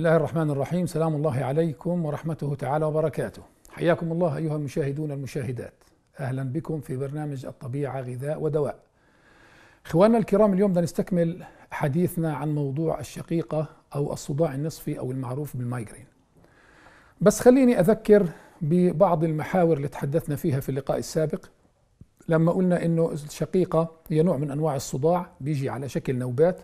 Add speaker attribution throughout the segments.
Speaker 1: الله الرحمن الرحيم سلام الله عليكم ورحمته تعالى وبركاته حياكم الله أيها المشاهدون المشاهدات أهلا بكم في برنامج الطبيعة غذاء ودواء إخواننا الكرام اليوم بدنا نستكمل حديثنا عن موضوع الشقيقة أو الصداع النصفي أو المعروف بالمايجرين بس خليني أذكر ببعض المحاور اللي تحدثنا فيها في اللقاء السابق لما قلنا انه الشقيقة هي نوع من انواع الصداع بيجي على شكل نوبات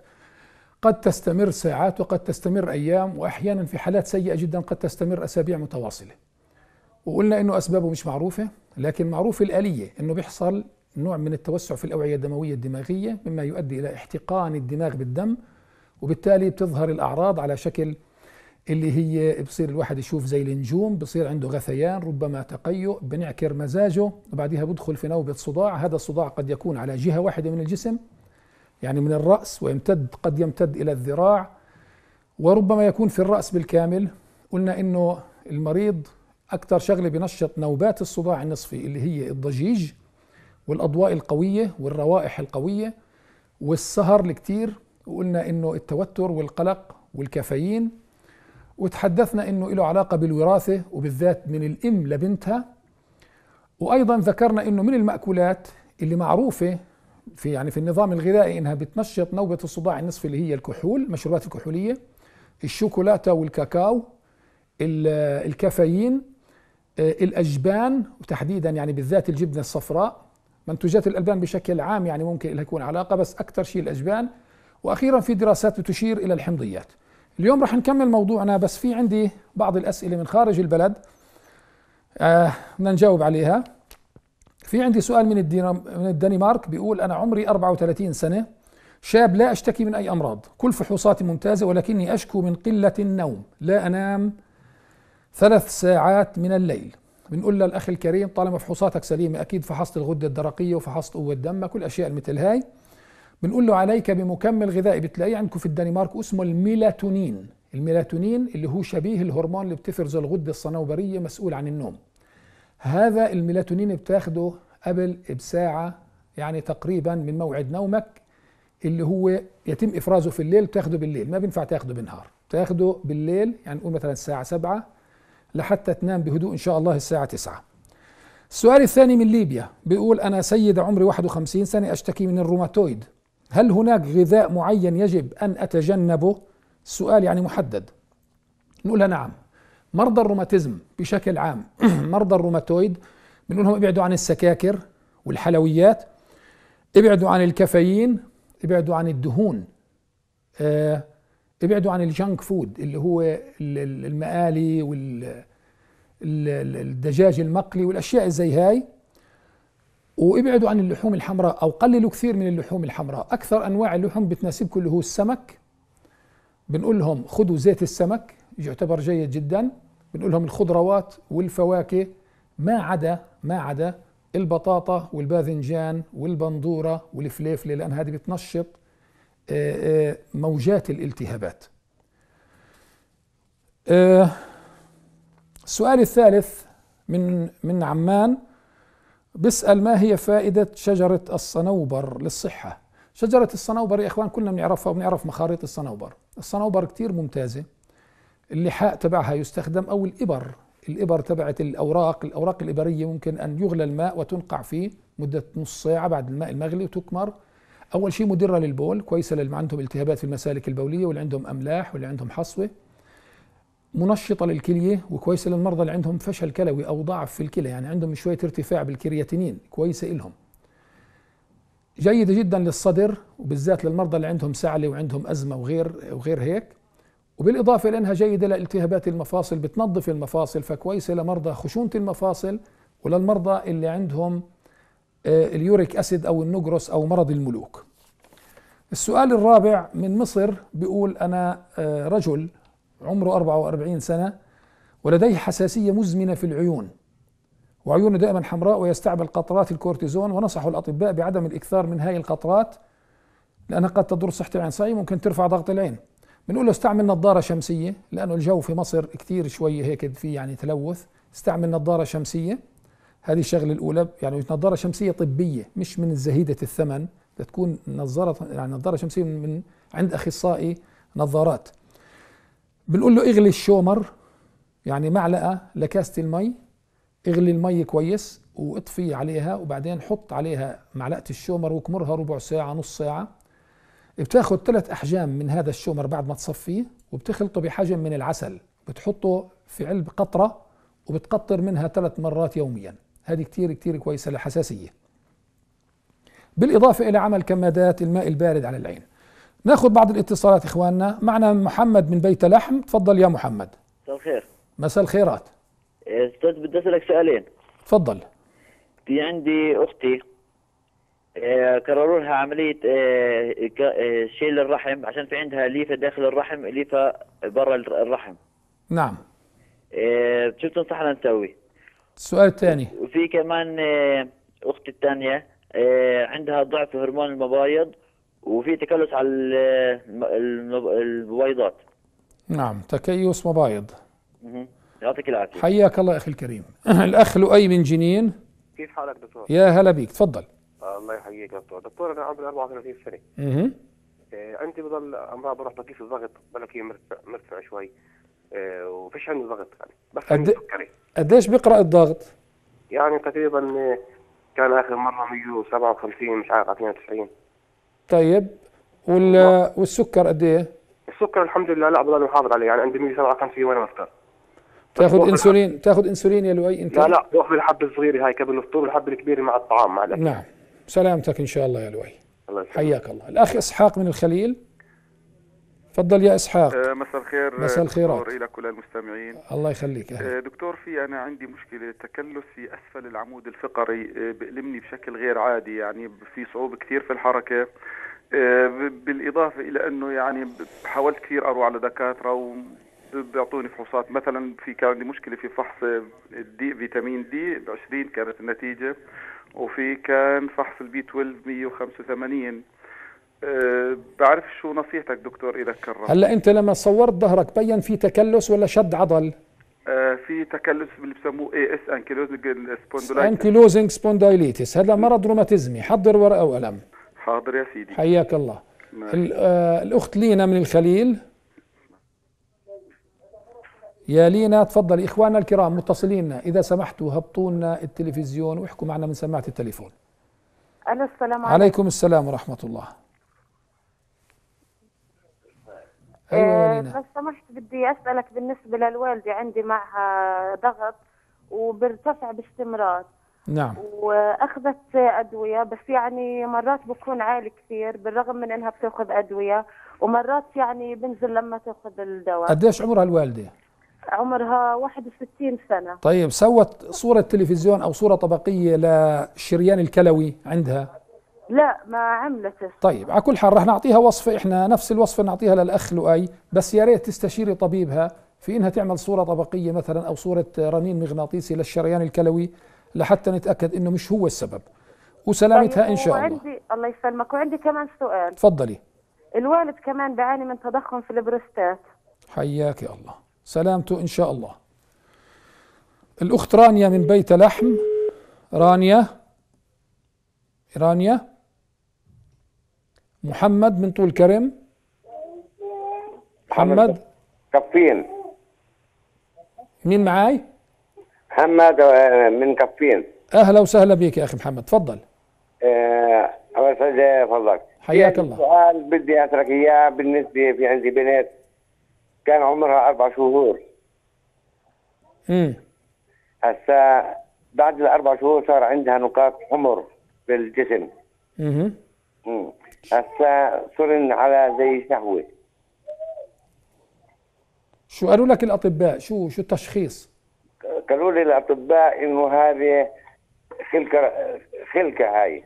Speaker 1: قد تستمر ساعات وقد تستمر ايام واحيانا في حالات سيئه جدا قد تستمر اسابيع متواصله وقلنا انه اسبابه مش معروفه لكن معروف الاليه انه بيحصل نوع من التوسع في الاوعيه الدمويه الدماغيه مما يؤدي الى احتقان الدماغ بالدم وبالتالي بتظهر الاعراض على شكل اللي هي بصير الواحد يشوف زي النجوم بصير عنده غثيان ربما تقيؤ بنعكر مزاجه وبعدها بدخل في نوبة صداع هذا الصداع قد يكون على جهة واحدة من الجسم يعني من الرأس ويمتد قد يمتد إلى الذراع وربما يكون في الرأس بالكامل قلنا إنه المريض أكثر شغلة بنشط نوبات الصداع النصفي اللي هي الضجيج والأضواء القوية والروائح القوية والسهر الكتير وقلنا إنه التوتر والقلق والكافيين وتحدثنا إنه له علاقة بالوراثة وبالذات من الأم لبنتها وأيضا ذكرنا إنه من المأكولات اللي معروفة في يعني في النظام الغذائي انها بتنشط نوبه الصداع النصفي اللي هي الكحول المشروبات الكحوليه الشوكولاته والكاكاو الكافيين آه، الاجبان وتحديدا يعني بالذات الجبنه الصفراء منتوجات الالبان بشكل عام يعني ممكن لها يكون علاقه بس اكثر شيء الاجبان واخيرا في دراسات بتشير الى الحمضيات اليوم راح نكمل موضوعنا بس في عندي بعض الاسئله من خارج البلد آه بدنا نجاوب عليها في عندي سؤال من من الدنمارك بيقول انا عمري 34 سنه شاب لا اشتكي من اي امراض كل فحوصاتي ممتازه ولكني اشكو من قله النوم لا انام ثلاث ساعات من الليل بنقول للاخ الكريم طالما فحوصاتك سليمه اكيد فحصت الغده الدرقيه وفحصت قوه دمك والاشياء مثل هاي بنقول له عليك بمكمل غذائي بتلاقيه عندكم في الدنمارك اسمه الميلاتونين الميلاتونين اللي هو شبيه الهرمون اللي بتفرزه الغده الصنوبريه مسؤول عن النوم هذا الميلاتونين بتاخده قبل بساعة يعني تقريبا من موعد نومك اللي هو يتم افرازه في الليل بتاخده بالليل ما بينفع تاخده بالنهار بتاخده بالليل يعني نقول مثلا الساعة سبعة لحتى تنام بهدوء ان شاء الله الساعة تسعة السؤال الثاني من ليبيا بيقول انا سيد عمري 51 سنة اشتكي من الروماتويد هل هناك غذاء معين يجب ان اتجنبه؟ السؤال يعني محدد نقول نعم مرضى الروماتيزم بشكل عام مرضى الروماتويد بنقول لهم ابعدوا عن السكاكر والحلويات ابعدوا عن الكافيين ابعدوا عن الدهون ابعدوا آه، عن الجنك فود اللي هو المقالي والدجاج المقلي والاشياء زي هاي وابعدوا عن اللحوم الحمراء او قللوا كثير من اللحوم الحمراء اكثر انواع اللحوم بتناسبكم اللي هو السمك بنقول لهم خذوا زيت السمك يعتبر جيد جدا بنقول لهم الخضروات والفواكه ما عدا ما عدا البطاطا والباذنجان والبندوره والفليفله لان هذه بتنشط آه، آه، موجات الالتهابات آه، السؤال الثالث من من عمان بيسأل ما هي فائدة شجرة الصنوبر للصحة شجرة الصنوبر يا إخوان كلنا بنعرفها وبنعرف مخاريط الصنوبر الصنوبر كثير ممتازة اللحاء تبعها يستخدم أو الإبر الإبر تبعت الأوراق الأوراق الإبرية ممكن أن يغلى الماء وتنقع فيه مدة نص ساعة بعد الماء المغلي وتكمر أول شيء مدرة للبول كويسة للي عندهم التهابات في المسالك البولية واللي عندهم أملاح واللي عندهم حصوة منشطة للكلية وكويسة للمرضى اللي عندهم فشل كلوي أو ضعف في الكلى يعني عندهم شوية ارتفاع بالكرياتينين كويسة إلهم جيدة جدا للصدر وبالذات للمرضى اللي عندهم سعلة وعندهم أزمة وغير وغير هيك وبالإضافة لأنها جيدة لالتهابات المفاصل بتنظف المفاصل فكويسة لمرضى خشونة المفاصل وللمرضى اللي عندهم آه، اليوريك أسيد أو النجرس أو مرض الملوك السؤال الرابع من مصر بيقول أنا آه، رجل عمره 44 سنة ولديه حساسية مزمنة في العيون وعيونه دائما حمراء ويستعمل قطرات الكورتيزون ونصحوا الأطباء بعدم الإكثار من هاي القطرات لأنها قد تضر صحة العين صحيح ممكن ترفع ضغط العين بنقول له استعمل نظاره شمسيه لانه الجو في مصر كثير شوي هيك في يعني تلوث استعمل نظاره شمسيه هذه الشغله الاولى يعني نظاره شمسيه طبيه مش من زهيده الثمن لتكون نظاره يعني نظاره شمسيه من عند اخصائي نظارات بنقول له اغلي الشومر يعني معلقه لكاسه المي اغلي المي كويس واطفي عليها وبعدين حط عليها معلقه الشومر وكمرها ربع ساعه نص ساعه بتاخذ ثلاث احجام من هذا الشومر بعد ما تصفيه وبتخلطه بحجم من العسل بتحطه في علب قطره وبتقطر منها ثلاث مرات يوميا هذه كثير كثير كويسه للحساسيه بالاضافه الى عمل كمادات الماء البارد على العين ناخذ بعض الاتصالات اخواننا معنا محمد من بيت لحم تفضل يا محمد مساء الخير مساء الخيرات
Speaker 2: إيه، استاذ بدي اسالك سؤالين تفضل في عندي اختي آه، كرروا لها عملية آه، آه، شيل الرحم عشان في عندها ليفة داخل الرحم ليفة برا الرحم نعم شو تنصحنا نسوي؟
Speaker 1: السؤال الثاني
Speaker 2: وفي كمان أختي الثانية عندها ضعف هرمون المبايض وفي تكلس على المبايضات
Speaker 1: نعم تكيس مبايض يعطيك العافية حياك الله أخي الكريم الأخ لؤي من جنين كيف حالك دكتور؟ يا هلا بيك تفضل
Speaker 2: الله يحييك يا دكتور دكتور انا عمري 34 سنه اها عندي بضل امراض بروح بقيس الضغط بلاقيه مرتفع مرتفع شوي آه، وفيش عندي ضغط يعني
Speaker 1: بس عندي سكري قديش بيقرا الضغط؟
Speaker 2: يعني تقريبا آه، كان اخر مره 157 مش عارف 92
Speaker 1: طيب وال والسكر قد ايه؟
Speaker 2: السكر الحمد لله لا بضل محافظ عليه يعني عندي 157 وانا بفطر
Speaker 1: تاخذ انسولين تاخذ انسولين يا لؤي انت لا لا
Speaker 2: باخذ الحبه الصغيره هاي قبل الفطور والحبه الكبيره مع الطعام مع الاكل نعم
Speaker 1: سلامتك إن شاء الله يا لؤي حياك الله الأخ إسحاق من الخليل تفضل يا اسحاق آه،
Speaker 2: مساء الخير مساء آه، الخير لك وللمستمعين الله يخليك أهل. دكتور في انا عندي مشكله تكلس في اسفل العمود الفقري آه، بيألمني بشكل غير عادي يعني في صعوبه كثير في الحركه بالاضافه الى انه يعني حاولت كثير اروح على دكاتره و بيعطوني فحوصات مثلا في كان عندي مشكله في فحص الدي فيتامين دي ب 20 كانت النتيجه وفي كان فحص البي 12 185 أه بعرف شو نصيحتك دكتور اذا كرر هلا انت
Speaker 1: لما صورت ظهرك بين في تكلس ولا شد عضل؟
Speaker 2: أه في تكلس اللي بسموه اي اس انكلوزنج سبوندايليتس انكلوزنج
Speaker 1: سبوندايليتس هذا مرض روماتيزمي حضر ورقه وقلم
Speaker 2: حاضر يا سيدي
Speaker 1: حياك الله نعم. أه، الاخت لينا من الخليل يالينا تفضل إخواننا الكرام متصلين إذا سمحتوا هبطوا لنا التلفزيون واحكوا معنا من سماعة التليفون
Speaker 2: ألو السلام عليكم عليكم
Speaker 1: السلام ورحمة الله أيوة آه، لو
Speaker 2: سمحت بدي أسألك بالنسبة للوالدة عندي معها ضغط وبرتفع باستمرار نعم واخذت ادويه بس يعني مرات بكون عالي كثير بالرغم من انها بتاخذ ادويه ومرات يعني بنزل لما تاخذ الدواء قديش
Speaker 1: عمرها الوالده
Speaker 2: عمرها 61 سنة
Speaker 1: طيب سوت صورة تلفزيون أو صورة طبقية لشريان الكلوي عندها
Speaker 2: لا ما عملته
Speaker 1: طيب على كل حال رح نعطيها وصفة إحنا نفس الوصفة نعطيها للأخ لؤي بس يا ريت تستشيري طبيبها في إنها تعمل صورة طبقية مثلا أو صورة رنين مغناطيسي للشريان الكلوي لحتى نتأكد إنه مش هو السبب وسلامتها طيب، إن شاء الله وعندي
Speaker 2: الله يسلمك وعندي كمان سؤال تفضلي الوالد كمان بيعاني من تضخم في البروستات
Speaker 1: حياك يا الله سلامته إن شاء الله الأخت رانيا من بيت لحم رانيا رانيا محمد من طول كرم محمد كفين مين معاي؟
Speaker 2: محمد آه، من كفين
Speaker 1: اهلا وسهلا بك يا اخي محمد تفضل
Speaker 2: أهلا وسهلا فضلك حياك الله سؤال بدي اترك اياه بالنسبه في عندي بنات كان عمرها أربع شهور امم هسا بعد الأربع شهور صار عندها نقاط حمر بالجسم اها امم هسا صرن على زي شهوة
Speaker 1: شو قالوا لك الأطباء شو شو التشخيص؟
Speaker 2: قالوا لي الأطباء إنه هذه خلكة خلكة هاي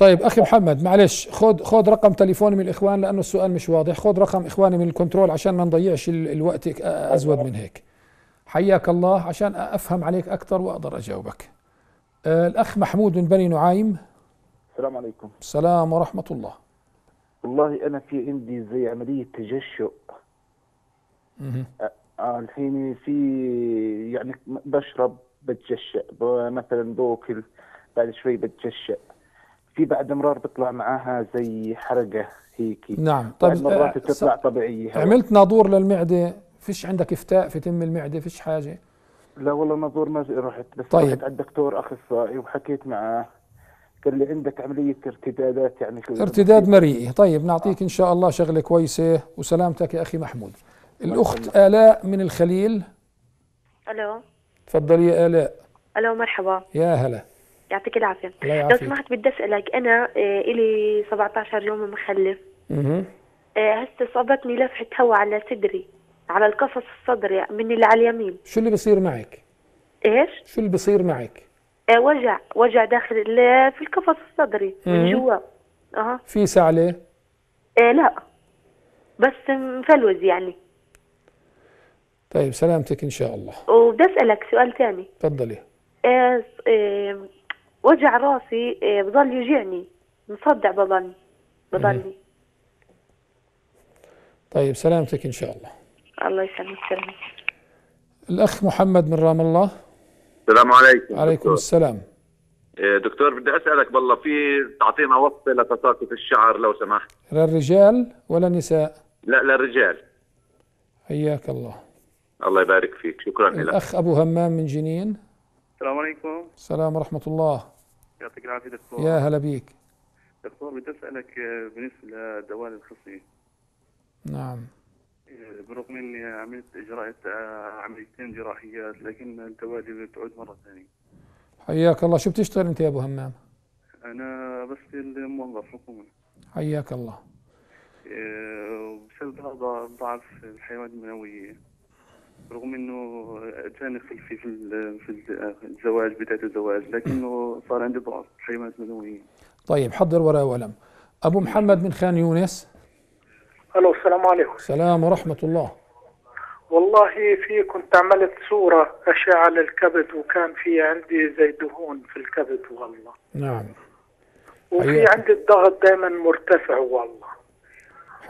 Speaker 1: طيب اخي محمد معلش خد خد رقم تليفوني من الاخوان لانه السؤال مش واضح خد رقم اخواني من الكنترول عشان ما نضيعش الوقت ازود من هيك حياك الله عشان افهم عليك اكثر واقدر اجاوبك الاخ محمود من بني نعيم السلام عليكم السلام ورحمه الله
Speaker 2: والله انا في عندي زي عمليه تجشؤ آه الحين في يعني بشرب بتجشأ مثلا باكل بعد شوي بتجشأ في بعد مرار بيطلع معاها زي حرقه هيك نعم طيب مرات آه، بتطلع طبيعيه عملت
Speaker 1: ناظور للمعده فيش عندك افتاء في تم المعده فيش حاجه
Speaker 2: لا والله ناظور ما رحت بس طيب. رحت على الدكتور اخصائي وحكيت معاه قال لي عندك عمليه ارتدادات يعني ارتداد
Speaker 1: مريئي طيب نعطيك آه. ان شاء الله شغله كويسه وسلامتك يا اخي محمود الاخت الاء من الخليل الو تفضلي يا الاء
Speaker 2: الو مرحبا يا هلا يعطيك العافيه لو سمحت بدي اسالك انا آه، الي 17 يوم مخلف اها هسه صابتني لفحه هواء على صدري على القفص الصدري من اللي على اليمين
Speaker 1: شو اللي بصير معك ايش شو اللي بصير معك
Speaker 2: آه، وجع وجع داخل في القفص الصدري من جوا اها
Speaker 1: في سعله
Speaker 2: إيه لا بس مفلوز يعني
Speaker 1: طيب سلامتك ان شاء الله
Speaker 2: وبدي اسالك سؤال ثاني تفضلي إيه وجع راسي إيه، بضل يوجعني مصدع بضلني بضلني
Speaker 1: طيب سلامتك ان شاء الله
Speaker 2: الله يسلمك سلامتك
Speaker 1: الاخ محمد من رام الله
Speaker 2: السلام عليكم
Speaker 1: عليكم دكتور. السلام
Speaker 2: إيه، دكتور بدي اسالك بالله في تعطينا وصفه لتساقط الشعر لو سمحت
Speaker 1: للرجال ولا النساء
Speaker 2: لا للرجال
Speaker 1: حياك الله
Speaker 2: الله يبارك فيك شكرا لك الاخ
Speaker 1: ابو همام من جنين
Speaker 2: السلام عليكم
Speaker 1: السلام ورحمة الله يعطيك العافية دكتور يا هلا بيك
Speaker 2: دكتور بدي أسألك آه، بالنسبة لدوال الخصي نعم آه، برغم اني عملت اجراءات آه، عمليتين جراحيات لكن التوالي بتعود مره ثانيه.
Speaker 1: حياك الله شو بتشتغل انت يا ابو همام؟
Speaker 2: انا بس موظف حكومي.
Speaker 1: حياك الله.
Speaker 2: بسبب هذا ضعف الحيوانات المنويه رغم انه كان في في في الزواج بدايه الزواج لكنه صار عنده بعض التحريمات منويه
Speaker 1: طيب حضر ورقه وقلم. ابو محمد من خان يونس.
Speaker 2: الو السلام عليكم.
Speaker 1: السلام ورحمه الله.
Speaker 2: والله في كنت عملت صورة أشعة للكبد وكان في عندي زي دهون في الكبد والله نعم وفي أيوة. عندي الضغط دائما مرتفع والله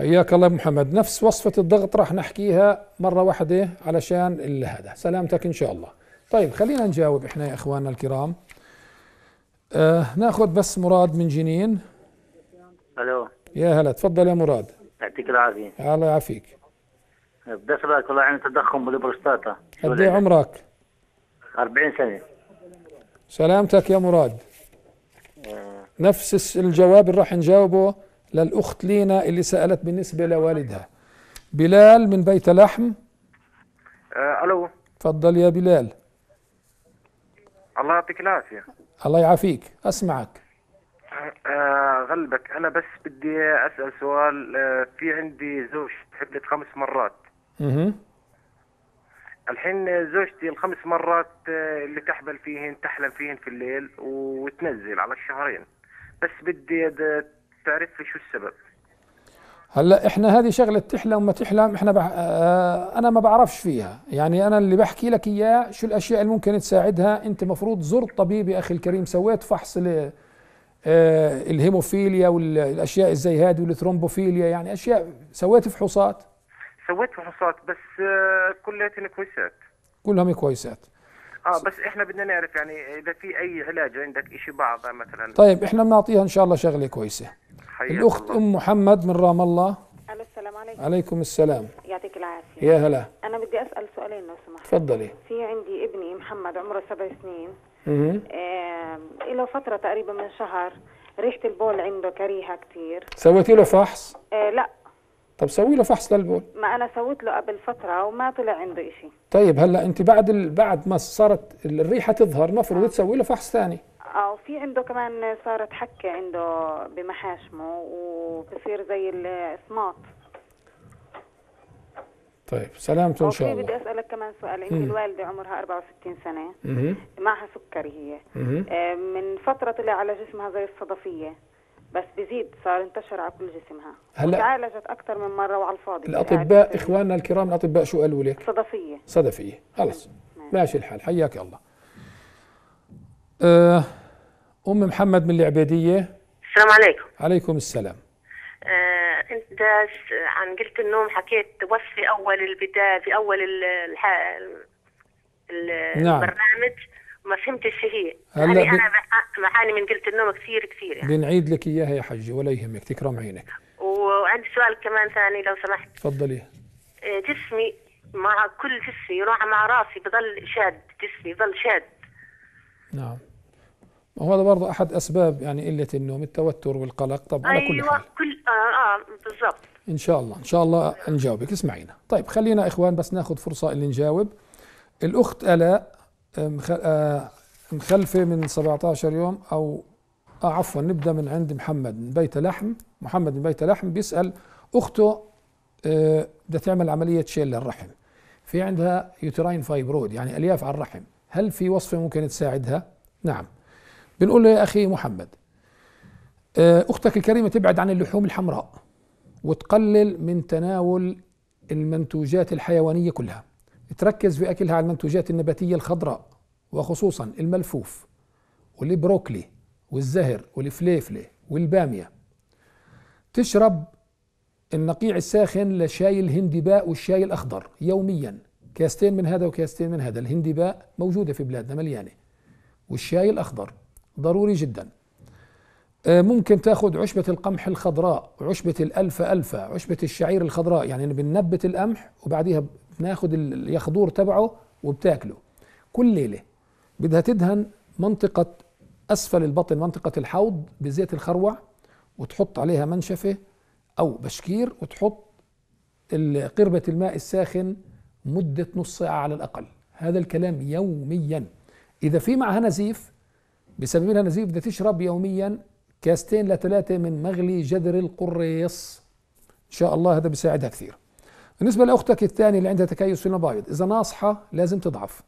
Speaker 1: حياك الله محمد نفس وصفة الضغط راح نحكيها مرة واحدة علشان هذا سلامتك إن شاء الله طيب خلينا نجاوب إحنا يا إخواننا الكرام آه ناخذ بس مراد من جنين ألو يا هلا تفضل يا مراد
Speaker 2: يعطيك العافية الله يعافيك بدي أسألك والله عن تضخم بالبروستاتا
Speaker 1: قد إيه عمرك؟
Speaker 2: 40 سنة
Speaker 1: سلامتك يا مراد آه. نفس الجواب اللي راح نجاوبه للأخت لينا اللي سألت بالنسبة لوالدها بلال من بيت لحم آه، ألو تفضل يا بلال الله يعطيك العافية الله يعافيك أسمعك
Speaker 2: آه, آه، غلبك أنا بس بدي أسأل سؤال آه، في عندي زوج حبلت خمس مرات اها الحين زوجتي الخمس مرات اللي تحبل فيهن تحلم فيهن في الليل وتنزل على الشهرين بس بدي تعرف شو السبب
Speaker 1: هلا احنا هذه شغله تحلم ما تحلم احنا بح... اه انا ما بعرفش فيها يعني انا اللي بحكي لك اياه شو الاشياء اللي ممكن تساعدها انت مفروض زرت طبيب يا اخي الكريم سويت فحص ل... اه الهيموفيليا والاشياء زي هذه والثرومبوفيليا يعني اشياء سويت فحوصات سويت
Speaker 2: فحوصات بس اه كلها كويسات
Speaker 1: كلهم كويسات
Speaker 2: اه بس احنا بدنا نعرف يعني اذا في اي علاج عندك شيء بعض مثلا طيب احنا
Speaker 1: بنعطيها ان شاء الله شغله كويسه الاخت الله. ام محمد من رام الله
Speaker 2: الو السلام عليكم
Speaker 1: عليكم السلام يعطيك العافيه يا هلا
Speaker 2: انا بدي اسال سؤالين لو سمحت تفضلي في عندي ابني محمد عمره سبع سنين اها إيه له فتره تقريبا من شهر ريحه البول عنده كريهه كثير سويتي له فحص إيه لا
Speaker 1: طب سوي له فحص للبول
Speaker 2: ما انا سويت له قبل فتره وما طلع عنده شيء
Speaker 1: طيب هلا انت بعد ال... بعد ما صارت الريحه تظهر المفروض آه. تسوي له فحص ثاني
Speaker 2: اه وفي عنده كمان صارت حكه عنده بمحاشمه وبصير زي الاسماط
Speaker 1: طيب سلامته ان شاء الله بدي
Speaker 2: اسالك كمان سؤال انت الوالده عمرها 64 سنه مم. معها سكري هي مم. آه، من فتره طلع على جسمها زي الصدفيه بس بزيد صار انتشر على كل جسمها هلا تعالجت اكثر من مره وعلى الفاضي الاطباء يعني
Speaker 1: اخواننا الكرام الاطباء شو قالوا لك؟ صدفيه صدفيه خلص ماشي الحال حياك الله آه، ام محمد من العبيديه السلام عليكم عليكم السلام
Speaker 2: آه انت عن قلت النوم حكيت وصفي اول البدايه في اول الح... نعم. البرنامج نعم. ما فهمتش هي هل يعني انا بعاني من قله النوم كثير كثير يعني بنعيد
Speaker 1: لك اياها يا حجه ولا يهمك تكرم عينك
Speaker 2: وعندي سؤال كمان ثاني لو سمحت تفضلي آه، جسمي مع كل جسمي يروح مع راسي بضل شاد جسمي بضل شاد
Speaker 1: نعم وهذا برضه احد اسباب يعني قله النوم التوتر والقلق طب على كل أيوة، حال
Speaker 2: كل اه, آه
Speaker 1: بالضبط ان شاء الله ان شاء الله نجاوبك اسمعينا طيب خلينا اخوان بس ناخذ فرصه اللي نجاوب الاخت الاء آه، مخلفة من 17 يوم أو آه عفوا نبدأ من عند محمد من بيت لحم محمد من بيت لحم بيسأل أخته آه بدها تعمل عملية شيل للرحم في عندها يوتراين فايبرود يعني ألياف على الرحم هل في وصفة ممكن تساعدها؟ نعم بنقول له يا أخي محمد آه أختك الكريمة تبعد عن اللحوم الحمراء وتقلل من تناول المنتوجات الحيوانية كلها تركز في أكلها على المنتوجات النباتية الخضراء وخصوصا الملفوف والبروكلي والزهر والفليفلة والبامية تشرب النقيع الساخن لشاي الهندباء والشاي الأخضر يوميا كاستين من هذا وكاستين من هذا الهندباء موجودة في بلادنا مليانة والشاي الأخضر ضروري جدا آه، ممكن تاخذ عشبة القمح الخضراء عشبة الألفة ألفة عشبة الشعير الخضراء يعني بننبت القمح وبعديها ناخد اليخضور تبعه وبتاكله كل ليله بدها تدهن منطقه اسفل البطن منطقه الحوض بزيت الخروع وتحط عليها منشفه او بشكير وتحط قربه الماء الساخن مده نص ساعه على الاقل هذا الكلام يوميا اذا في معها نزيف بسبب لها نزيف بدها تشرب يوميا كاستين لثلاثه من مغلي جدر القريص ان شاء الله هذا بيساعدها كثير بالنسبة لأختك الثاني اللي عندها تكيس في المبايض إذا ناصحة لازم تضعف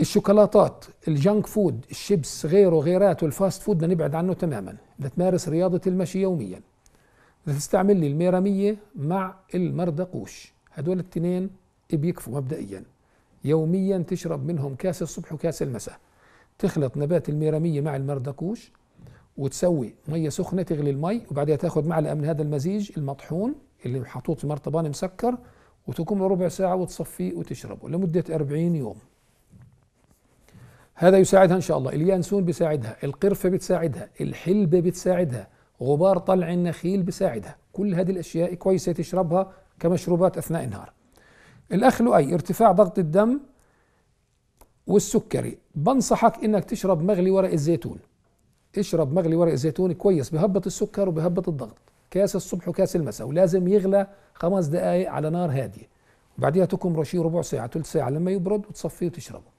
Speaker 1: الشوكولاتات الجنك فود الشيبس غيره غيرات والفاست فود بدنا نبعد عنه تماما بدها تمارس رياضة المشي يوميا بدها تستعمل لي الميرامية مع المردقوش هدول التنين بيكفوا مبدئيا يوميا تشرب منهم كاس الصبح وكاس المساء تخلط نبات الميرامية مع المردقوش وتسوي مية سخنة تغلي المي وبعدها تاخذ معلقة من هذا المزيج المطحون اللي محطوط في مرطبان مسكر وتقوم له ربع ساعة وتصفيه وتشربه لمدة 40 يوم هذا يساعدها إن شاء الله اليانسون بيساعدها القرفة بتساعدها الحلبة بتساعدها غبار طلع النخيل بيساعدها كل هذه الأشياء كويسة تشربها كمشروبات أثناء النهار الأخ لؤي ارتفاع ضغط الدم والسكري بنصحك انك تشرب مغلي ورق الزيتون اشرب مغلي ورق الزيتون كويس بهبط السكر وبهبط الضغط كاس الصبح وكاس المساء ولازم يغلى خمس دقائق على نار هاديه وبعديها تكم رشيه ربع ساعه ثلث ساعه لما يبرد وتصفيه وتشربه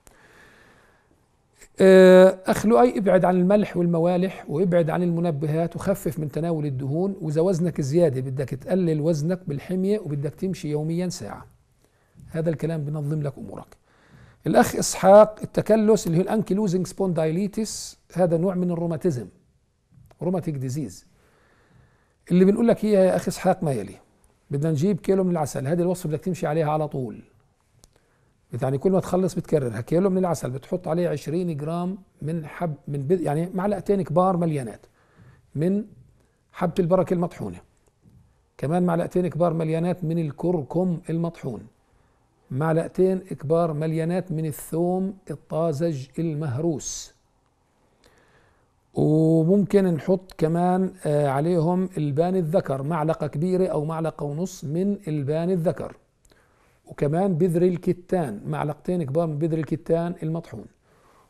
Speaker 1: آه، اخ لؤي ابعد عن الملح والموالح وابعد عن المنبهات وخفف من تناول الدهون واذا وزنك زياده بدك تقلل وزنك بالحميه وبدك تمشي يوميا ساعه هذا الكلام بنظم لك امورك الاخ اسحاق التكلس اللي هو الانكيلوزنج سبوندايليتس هذا نوع من الروماتيزم روماتيك ديزيز اللي بنقول لك هي يا اخي اسحاق ما يلي بدنا نجيب كيلو من العسل هذه الوصفه بدك تمشي عليها على طول يعني كل ما تخلص بتكررها كيلو من العسل بتحط عليه 20 جرام من حب من يعني معلقتين كبار مليانات من حبة البركة المطحونة كمان معلقتين كبار مليانات من الكركم المطحون معلقتين كبار مليانات من الثوم الطازج المهروس وممكن نحط كمان آه، عليهم البان الذكر معلقة كبيرة أو معلقة ونص من البان الذكر وكمان بذر الكتان معلقتين كبار من بذر الكتان المطحون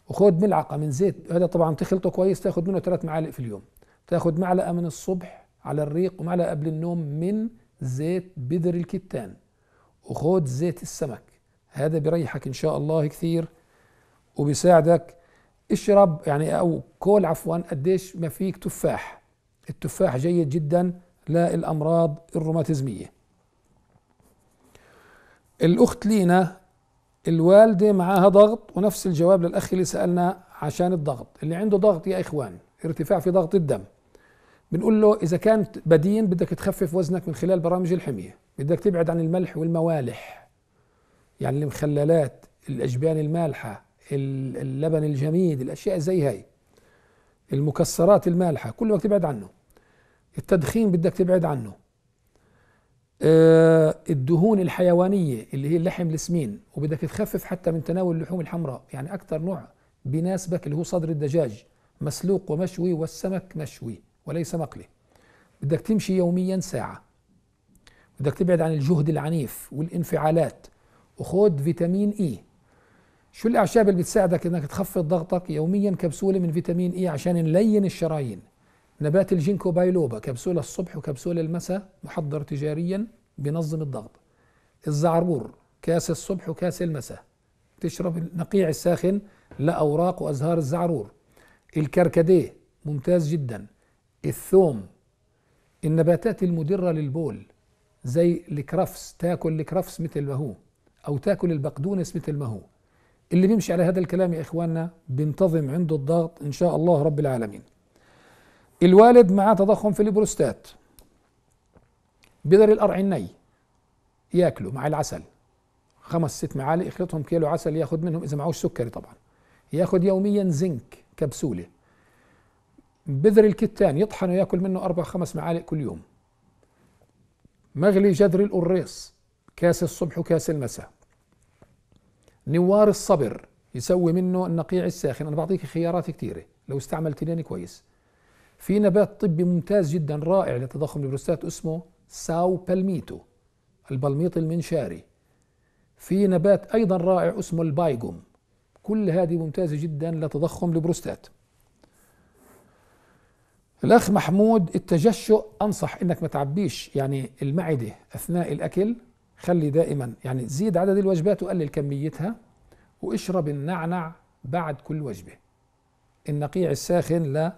Speaker 1: وخذ ملعقة من زيت هذا طبعا تخلطه كويس تاخذ منه ثلاث معالق في اليوم تاخذ معلقة من الصبح على الريق ومعلقة قبل النوم من زيت بذر الكتان وخذ زيت السمك هذا بيريحك إن شاء الله كثير وبيساعدك اشرب يعني او كول عفوا قديش ما فيك تفاح التفاح جيد جدا للامراض الروماتيزميه الاخت لينا الوالده معاها ضغط ونفس الجواب للاخ اللي سالنا عشان الضغط اللي عنده ضغط يا اخوان ارتفاع في ضغط الدم بنقول له اذا كانت بدين بدك تخفف وزنك من خلال برامج الحميه بدك تبعد عن الملح والموالح يعني المخللات الاجبان المالحه اللبن الجميد الاشياء زي هاي المكسرات المالحه كل ما تبعد عنه التدخين بدك تبعد عنه أه الدهون الحيوانيه اللي هي اللحم السمين وبدك تخفف حتى من تناول اللحوم الحمراء يعني اكثر نوع بناسبك اللي هو صدر الدجاج مسلوق ومشوي والسمك مشوي وليس مقلي بدك تمشي يوميا ساعه بدك تبعد عن الجهد العنيف والانفعالات وخذ فيتامين اي e. شو الأعشاب اللي بتساعدك إنك تخفض ضغطك يوميا كبسولة من فيتامين إي عشان نلين الشرايين نبات الجينكو بايلوبا كبسولة الصبح وكبسولة المساء محضر تجاريا بنظم الضغط الزعرور كاس الصبح وكاس المساء تشرب النقيع الساخن لأوراق وأزهار الزعرور الكركديه ممتاز جدا الثوم النباتات المدرة للبول زي الكرفس تاكل الكرفس مثل ما هو أو تاكل البقدونس مثل ما هو اللي بيمشي على هذا الكلام يا إخواننا بينتظم عنده الضغط إن شاء الله رب العالمين الوالد معاه تضخم في البروستات بدر القرع الني ياكله مع العسل خمس ست معالق يخلطهم كيلو عسل ياخذ منهم اذا معهوش سكري طبعا ياخذ يوميا زنك كبسوله بذر الكتان يطحن وياكل منه اربع خمس معالق كل يوم مغلي جذر القريص كاس الصبح وكاس المساء نوار الصبر يسوي منه النقيع الساخن انا بعطيك خيارات كثيره لو استعملت لين كويس في نبات طبي ممتاز جدا رائع لتضخم البروستات اسمه ساو بالميتو البلميط المنشاري في نبات ايضا رائع اسمه البايجوم كل هذه ممتازه جدا لتضخم البروستات الاخ محمود التجشؤ انصح انك ما تعبيش يعني المعده اثناء الاكل خلي دائما يعني زيد عدد الوجبات وقلل كميتها واشرب النعنع بعد كل وجبة النقيع الساخن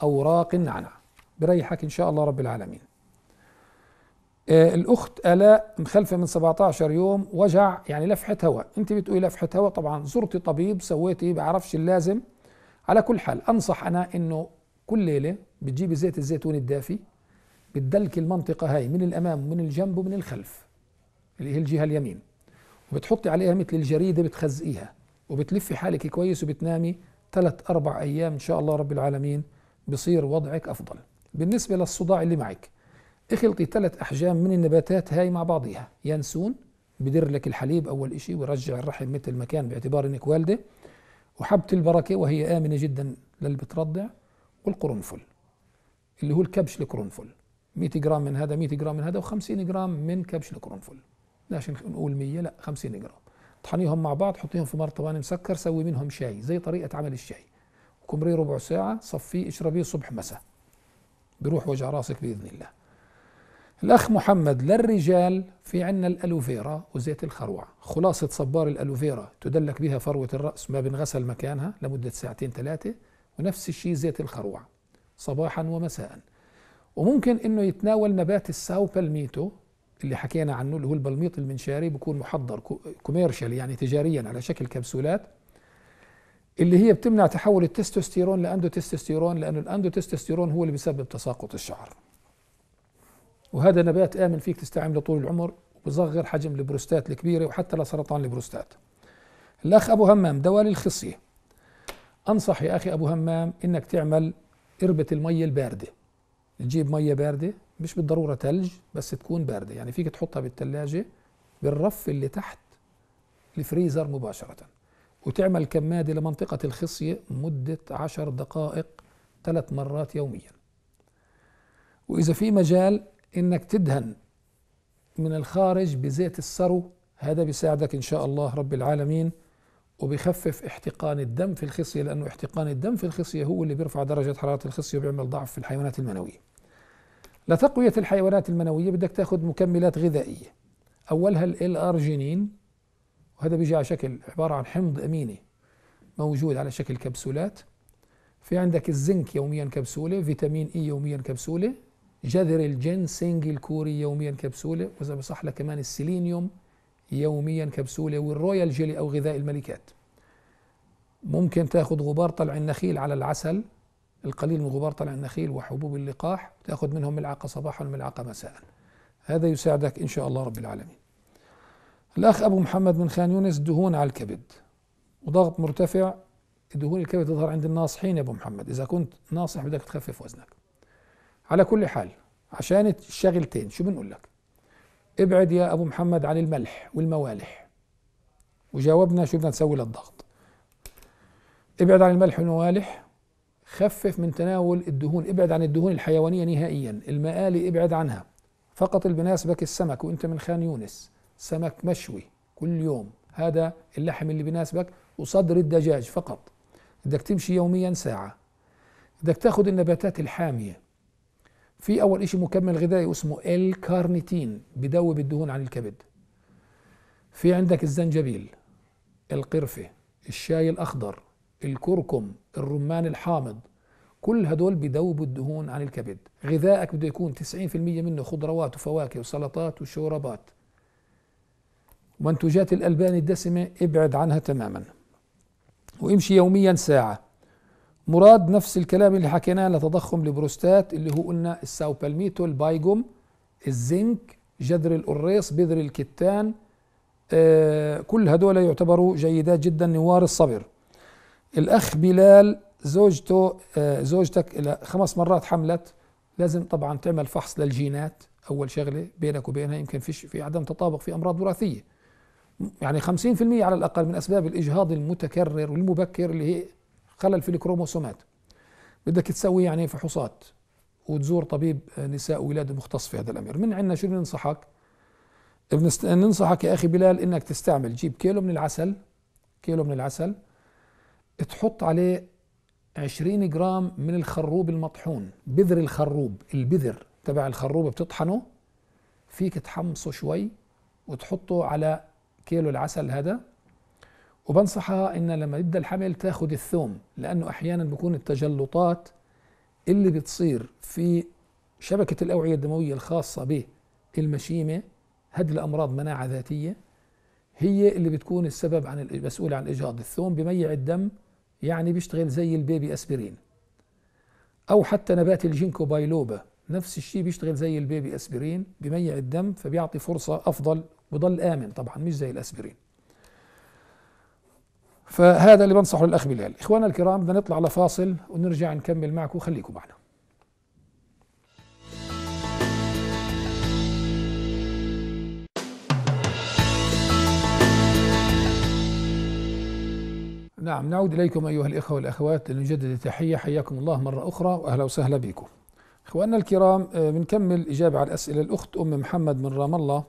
Speaker 1: لاوراق النعنع بريحك إن شاء الله رب العالمين آه الأخت آلاء مخلفة من 17 يوم وجع يعني لفحة هواء أنت بتقولي لفحة هواء طبعا زرتي طبيب سويتي بعرفش اللازم على كل حال أنصح أنا أنه كل ليلة بتجيبي زيت الزيتون الدافي بتدلك المنطقة هاي من الأمام ومن الجنب ومن الخلف اللي هي الجهه اليمين وبتحطي عليها مثل الجريده بتخزقيها وبتلفي حالك كويس وبتنامي ثلاث اربع ايام ان شاء الله رب العالمين بصير وضعك افضل بالنسبه للصداع اللي معك اخلطي ثلاث احجام من النباتات هاي مع بعضها ينسون بدر لك الحليب اول شيء ويرجع الرحم مثل ما كان باعتبار انك والده وحبة البركة وهي آمنة جدا للي بترضع والقرنفل اللي هو الكبش القرنفل 100 جرام من هذا 100 جرام من هذا و50 جرام من كبش القرنفل لا عشان نقول 100 لا 50 جرام طحنيهم مع بعض حطيهم في مرطبان مسكر سوي منهم شاي زي طريقه عمل الشاي كمريه ربع ساعه صفيه اشربيه صبح مساء بيروح وجع راسك باذن الله الاخ محمد للرجال في عندنا الالوفيرا وزيت الخروع خلاصه صبار الالوفيرا تدلك بها فروه الراس ما بنغسل مكانها لمده ساعتين ثلاثه ونفس الشيء زيت الخروع صباحا ومساء وممكن انه يتناول نبات الساو بالميتو اللي حكينا عنه اللي هو البلميط المنشاري بيكون محضر كوميرشال يعني تجاريا على شكل كبسولات اللي هي بتمنع تحول التستوستيرون لاندوتستوستيرون لانه الاندوتستوستيرون هو اللي بيسبب تساقط الشعر وهذا نبات امن فيك تستعمله طول العمر وبصغر حجم البروستات الكبيره وحتى لسرطان البروستات الاخ ابو همام دواء للخصيه انصح يا اخي ابو همام انك تعمل اربه الميه البارده تجيب ميه بارده مش بالضروره تلج بس تكون بارده يعني فيك تحطها بالثلاجه بالرف اللي تحت الفريزر مباشره وتعمل كماده لمنطقه الخصيه مده عشر دقائق ثلاث مرات يوميا واذا في مجال انك تدهن من الخارج بزيت السرو هذا بيساعدك ان شاء الله رب العالمين وبيخفف احتقان الدم في الخصيه لانه احتقان الدم في الخصيه هو اللي بيرفع درجه حراره الخصيه وبيعمل ضعف في الحيوانات المنويه لتقوية الحيوانات المنوية بدك تاخذ مكملات غذائية أولها الأرجينين وهذا بيجي على شكل عبارة عن حمض أميني موجود على شكل كبسولات في عندك الزنك يوميا كبسولة فيتامين إي يوميا كبسولة جذر الجنسنج الكوري يوميا كبسولة وإذا بصح لك كمان السيلينيوم يوميا كبسولة والرويال جيلي أو غذاء الملكات ممكن تاخذ غبار طلع النخيل على العسل القليل من غبار طلع النخيل وحبوب اللقاح تاخذ منهم ملعقه صباحا وملعقه مساء هذا يساعدك ان شاء الله رب العالمين الاخ ابو محمد من خان يونس دهون على الكبد وضغط مرتفع دهون الكبد تظهر عند الناصحين يا ابو محمد اذا كنت ناصح بدك تخفف وزنك على كل حال عشان الشغلتين شو بنقول لك ابعد يا ابو محمد عن الملح والموالح وجاوبنا شو بدنا نسوي للضغط ابعد عن الملح والموالح خفف من تناول الدهون ابعد عن الدهون الحيوانية نهائيا المقالي ابعد عنها فقط اللي بيناسبك السمك وانت من خان يونس سمك مشوي كل يوم هذا اللحم اللي بناسبك وصدر الدجاج فقط بدك تمشي يوميا ساعة بدك تاخذ النباتات الحامية في أول شيء مكمل غذائي اسمه الكارنيتين بدوب الدهون عن الكبد في عندك الزنجبيل القرفة الشاي الأخضر الكركم الرمان الحامض كل هدول بيدوبوا الدهون عن الكبد غذائك بده يكون 90% منه خضروات وفواكه وسلطات وشوربات منتوجات الألبان الدسمة ابعد عنها تماما وامشي يوميا ساعة مراد نفس الكلام اللي حكيناه لتضخم البروستات اللي هو قلنا الساو بالميتو البايجوم الزنك جذر القريص بذر الكتان آه كل هدول يعتبروا جيدات جدا نوار الصبر الأخ بلال زوجته آه، زوجتك إلى خمس مرات حملت لازم طبعا تعمل فحص للجينات أول شغلة بينك وبينها يمكن فيش في عدم تطابق في أمراض وراثية يعني 50% على الأقل من أسباب الإجهاض المتكرر والمبكر اللي هي خلل في الكروموسومات بدك تسوي يعني فحوصات وتزور طبيب نساء وولاده مختص في هذا الامر من عندنا شو بننصحك ننصحك يا اخي بلال انك تستعمل جيب كيلو من العسل كيلو من العسل تحط عليه 20 جرام من الخروب المطحون بذر الخروب البذر تبع الخروب بتطحنه فيك تحمصه شوي وتحطه على كيلو العسل هذا وبنصحها ان لما يبدا الحمل تاخذ الثوم لانه احيانا بكون التجلطات اللي بتصير في شبكه الاوعيه الدمويه الخاصه بالمشيمه هذه لامراض مناعه ذاتيه هي اللي بتكون السبب عن المسؤوله عن اجهاض الثوم بميع الدم يعني بيشتغل زي البيبي اسبرين او حتى نبات الجينكو بايلوبا نفس الشيء بيشتغل زي البيبي اسبرين بميع الدم فبيعطي فرصه افضل وضل امن طبعا مش زي الاسبرين فهذا اللي بنصحه للاخ بلال اخوانا الكرام بدنا نطلع لفاصل ونرجع نكمل معكم وخليكم معنا نعم نعود إليكم أيها الإخوة والأخوات لنجدد التحية حياكم الله مرة أخرى وأهلا وسهلا بكم إخواننا الكرام آه، بنكمل إجابة على الأسئلة الأخت أم محمد من رام الله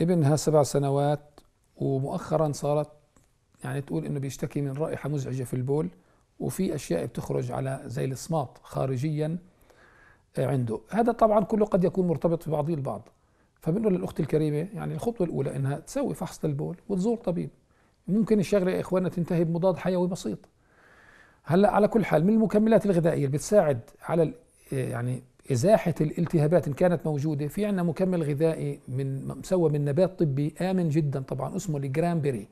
Speaker 1: ابنها سبع سنوات ومؤخرا صارت يعني تقول إنه بيشتكي من رائحة مزعجة في البول وفي أشياء بتخرج على زي الإصماط خارجيا آه، عنده هذا طبعا كله قد يكون مرتبط في بعضه البعض فبنقول للأخت الكريمة يعني الخطوة الأولى إنها تسوي فحص للبول وتزور طبيب ممكن الشغله يا اخوانا تنتهي بمضاد حيوي بسيط هلا على كل حال من المكملات الغذائيه اللي بتساعد على يعني ازاحه الالتهابات ان كانت موجوده في عندنا مكمل غذائي من مسوى من نبات طبي امن جدا طبعا اسمه الجرامبري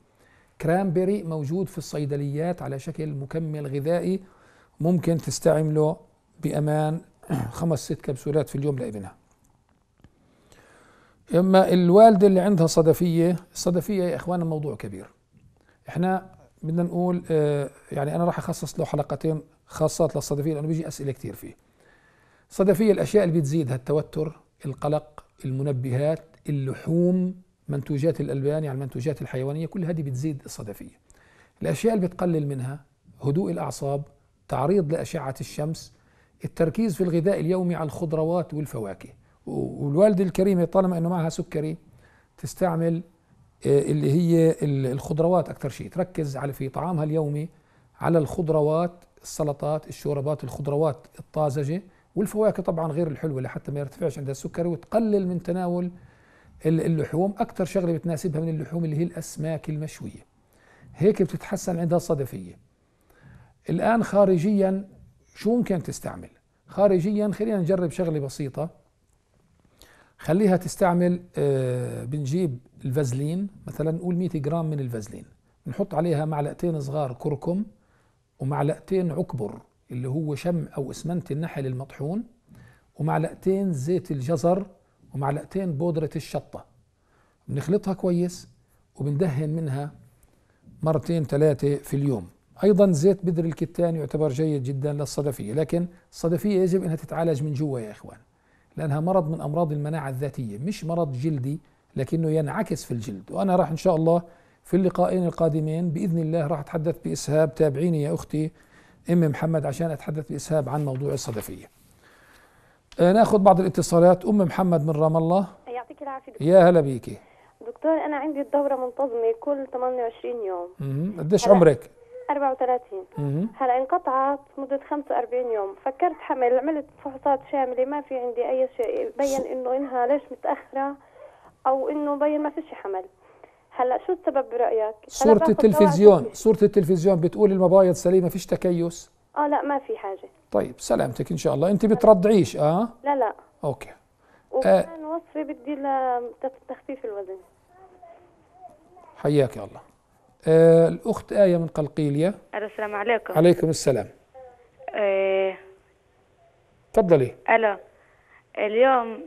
Speaker 1: كرامبري موجود في الصيدليات على شكل مكمل غذائي ممكن تستعمله بامان خمس ست كبسولات في اليوم لابنها اما الوالده اللي عندها صدفيه الصدفيه يا اخوانا موضوع كبير احنا بدنا نقول آه يعني انا راح اخصص له حلقتين خاصات للصدفيه لانه بيجي اسئله كثير فيه. الصدفيه الاشياء اللي بتزيدها التوتر، القلق، المنبهات، اللحوم، منتوجات الالبان يعني المنتوجات الحيوانيه كل هذه بتزيد الصدفيه. الاشياء اللي بتقلل منها هدوء الاعصاب، تعريض لاشعه الشمس، التركيز في الغذاء اليومي على الخضروات والفواكه. والوالده الكريمه طالما انه معها سكري تستعمل آه، اللي هي الخضروات اكثر شيء تركز على في طعامها اليومي على الخضروات السلطات الشوربات الخضروات الطازجه والفواكه طبعا غير الحلوه لحتى ما يرتفعش عندها السكري وتقلل من تناول اللحوم اكثر شغله بتناسبها من اللحوم اللي هي الاسماك المشويه هيك بتتحسن عندها الصدفيه الان خارجيا شو ممكن تستعمل خارجيا خلينا نجرب شغله بسيطه خليها تستعمل آه، بنجيب الفازلين مثلا نقول 100 جرام من الفازلين بنحط عليها معلقتين صغار كركم ومعلقتين عكبر اللي هو شم او اسمنت النحل المطحون ومعلقتين زيت الجزر ومعلقتين بودرة الشطة بنخلطها كويس وبندهن منها مرتين ثلاثة في اليوم أيضا زيت بدر الكتان يعتبر جيد جدا للصدفية لكن الصدفية يجب أنها تتعالج من جوا يا إخوان لأنها مرض من أمراض المناعة الذاتية مش مرض جلدي لكنه ينعكس في الجلد وأنا راح إن شاء الله في اللقاءين القادمين بإذن الله راح أتحدث بإسهاب تابعيني يا أختي أم محمد عشان أتحدث بإسهاب عن موضوع الصدفية آه، ناخذ بعض الاتصالات ام محمد من رام الله
Speaker 2: يعطيك العافيه يا هلا بيكي دكتور انا عندي الدوره منتظمه كل 28 يوم
Speaker 1: امم قديش عمرك
Speaker 2: 34 هلا انقطعت مدة 45 يوم فكرت حمل عملت فحوصات شاملة ما في عندي أي شيء بين إنه إنها ليش متأخرة أو إنه بين ما فيش حمل هلا شو السبب برأيك؟ صورة التلفزيون
Speaker 1: صورة التلفزيون بتقول المبايض سليمة فيش تكيس؟
Speaker 2: اه لا ما في حاجة
Speaker 1: طيب سلامتك إن شاء الله أنت بترضعيش اه؟ لا لا أوكي آه. وكمان
Speaker 2: آه. وصفة بدي لتخفيف الوزن
Speaker 1: حياك يا الله آه الأخت آية من قلقيلية
Speaker 2: السلام عليكم عليكم السلام آه، تفضلي ألا ألو اليوم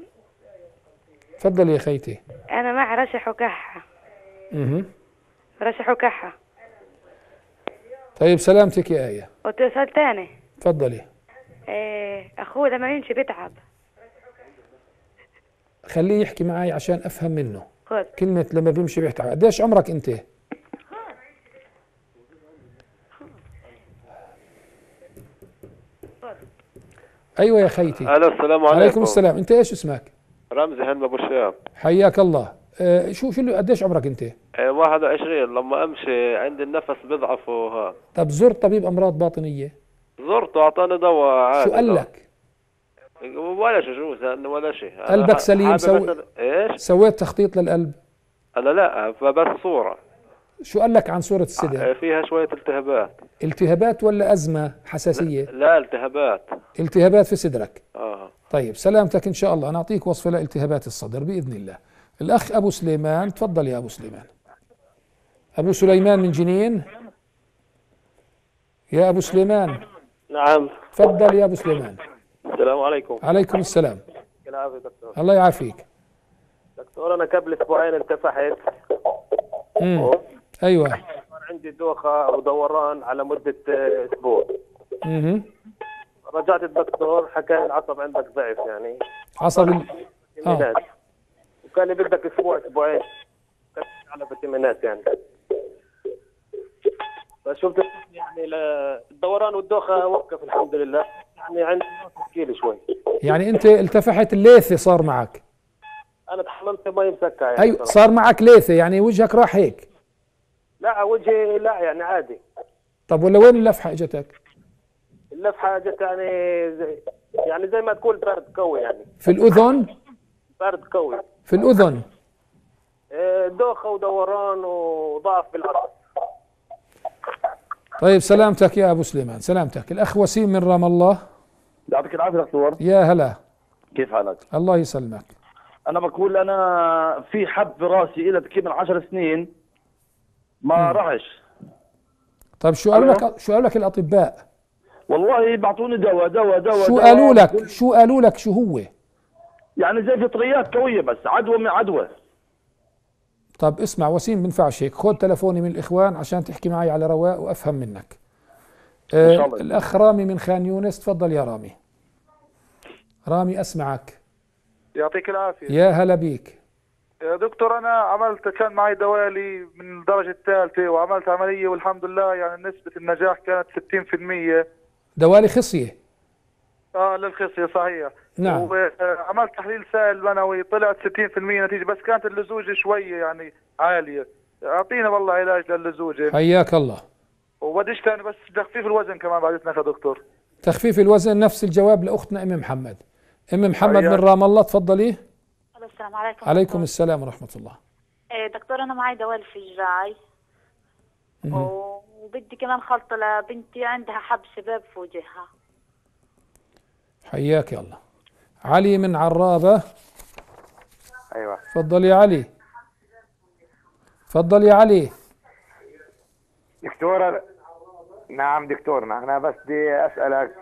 Speaker 1: تفضلي يا خيتي
Speaker 2: أنا مع رشح وكحة اها رشح وكحة
Speaker 1: طيب سلامتك يا آية
Speaker 2: واتصال ثاني تفضلي آه أخوه لما يمشي بيتعب
Speaker 1: خليه يحكي معي عشان أفهم منه خد. كلمة لما بيمشي بيتعب قديش عمرك أنت؟ ايوه يا خيتي الو السلام عليكم عليكم السلام انت ايش اسمك؟
Speaker 2: رمزي هند ابو شهاب
Speaker 1: حياك الله آه شو شو قديش عمرك انت؟
Speaker 2: آه 21 لما امشي عندي النفس بضعف وها
Speaker 1: طب زرت طبيب امراض باطنيه؟
Speaker 2: زرته اعطاني دواء عادي شو قال لك؟ ولا شيء شو ولا شيء قلبك سليم سو... ايش؟
Speaker 1: سويت تخطيط للقلب؟
Speaker 2: انا لا فبس صوره
Speaker 1: شو قال لك عن صورة السدر؟ آه،
Speaker 2: فيها شوية التهابات
Speaker 1: التهابات ولا أزمة حساسية؟
Speaker 2: لا التهابات
Speaker 1: التهابات في صدرك آه طيب سلامتك إن شاء الله نعطيك وصفة لالتهابات الصدر بإذن الله الأخ أبو سليمان تفضل يا أبو سليمان أبو سليمان من جنين يا أبو سليمان نعم تفضل يا أبو سليمان
Speaker 2: السلام عليكم عليكم السلام العافية دكتور الله يعافيك دكتور أنا قبل أسبوعين انتفحت ايوه صار عندي دوخه ودوران على مده آه، اسبوع اها رجعت الدكتور حكى لي العصب عندك ضعف يعني عصب آه. وكان بدك اسبوع اسبوعين على
Speaker 1: فيتامينات يعني فشفت يعني
Speaker 2: الدوران والدوخه وقف الحمد لله يعني عندي تشكيل شوي يعني انت
Speaker 1: التفحت الليثه صار معك
Speaker 2: انا تحملت مي مسكه يعني ايوه صار معك
Speaker 1: ليثه يعني وجهك راح هيك
Speaker 2: لا وجهي لا يعني عادي
Speaker 1: طب ولا وين اللفحه اجتك؟
Speaker 2: اللفحه اجت يعني زي يعني زي ما تقول برد قوي يعني
Speaker 1: في الاذن؟
Speaker 2: برد قوي في الاذن إيه، دوخه ودوران وضعف بالعصب
Speaker 1: طيب سلامتك يا ابو سليمان سلامتك الاخ وسيم من رام الله
Speaker 2: يعطيك العافيه دكتور يا هلا كيف حالك؟
Speaker 1: الله يسلمك
Speaker 2: انا بقول انا في حب في راسي الى تقريبا 10 سنين ما راحش
Speaker 1: طيب شو قالوا لك شو قالوا لك الاطباء
Speaker 2: والله بعطوني دواء دواء دواء شو قالوا لك
Speaker 1: شو قالوا لك شو هو
Speaker 2: يعني زي فطريات قويه بس عدوى من عدوى
Speaker 1: طب اسمع وسيم بنفع هيك خذ تلفوني من الاخوان عشان تحكي معي على رواء وافهم منك آه، الله. الاخ رامي من خان يونس تفضل يا رامي رامي اسمعك
Speaker 2: يعطيك العافيه يا هلا بيك يا دكتور انا عملت كان معي دوالي من الدرجه الثالثه وعملت عمليه والحمد لله يعني نسبه النجاح كانت 60%
Speaker 1: دوالي خصيه
Speaker 2: اه للخصيه صحيح نعم وعملت آه، تحليل سائل منوي طلعت 60% نتيجه بس كانت اللزوجه شويه يعني عاليه اعطينا والله علاج للزوجه حياك الله وبديش ثاني بس تخفيف الوزن كمان بعدتنا دكتور
Speaker 1: تخفيف الوزن نفس الجواب لاختنا ام محمد ام محمد من رام الله تفضلي
Speaker 2: السلام عليكم عليكم دكتور. السلام ورحمة الله آه، دكتور أنا معي دواء في الجراي وبدي كمان خلطة لبنتي عندها حب شباب في وجهها
Speaker 1: حياك الله علي من عرابة أيوة تفضل يا علي تفضل يا علي
Speaker 2: دكتور نعم دكتور أنا بس بدي أسألك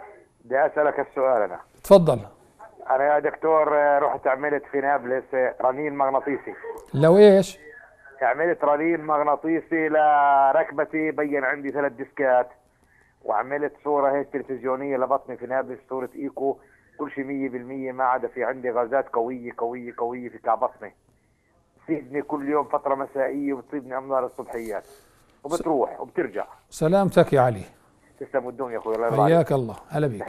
Speaker 2: بدي أسألك السؤال أنا تفضل انا يا دكتور رحت عملت في نابلس رنين مغناطيسي
Speaker 1: لو ايش؟
Speaker 2: عملت رنين مغناطيسي لركبتي بين عندي ثلاث ديسكات وعملت صوره هيك تلفزيونيه لبطني في نابلس صوره ايكو كل شيء 100% ما عدا في عندي غازات قويه قويه قويه في كعب بطني تصيبني كل يوم فتره مسائيه وبتصيبني امرار الصبحيات وبتروح وبترجع
Speaker 1: سلامتك يا علي
Speaker 2: تسلم الدنيا يا اخوي الله يرضى حياك الله هلا بك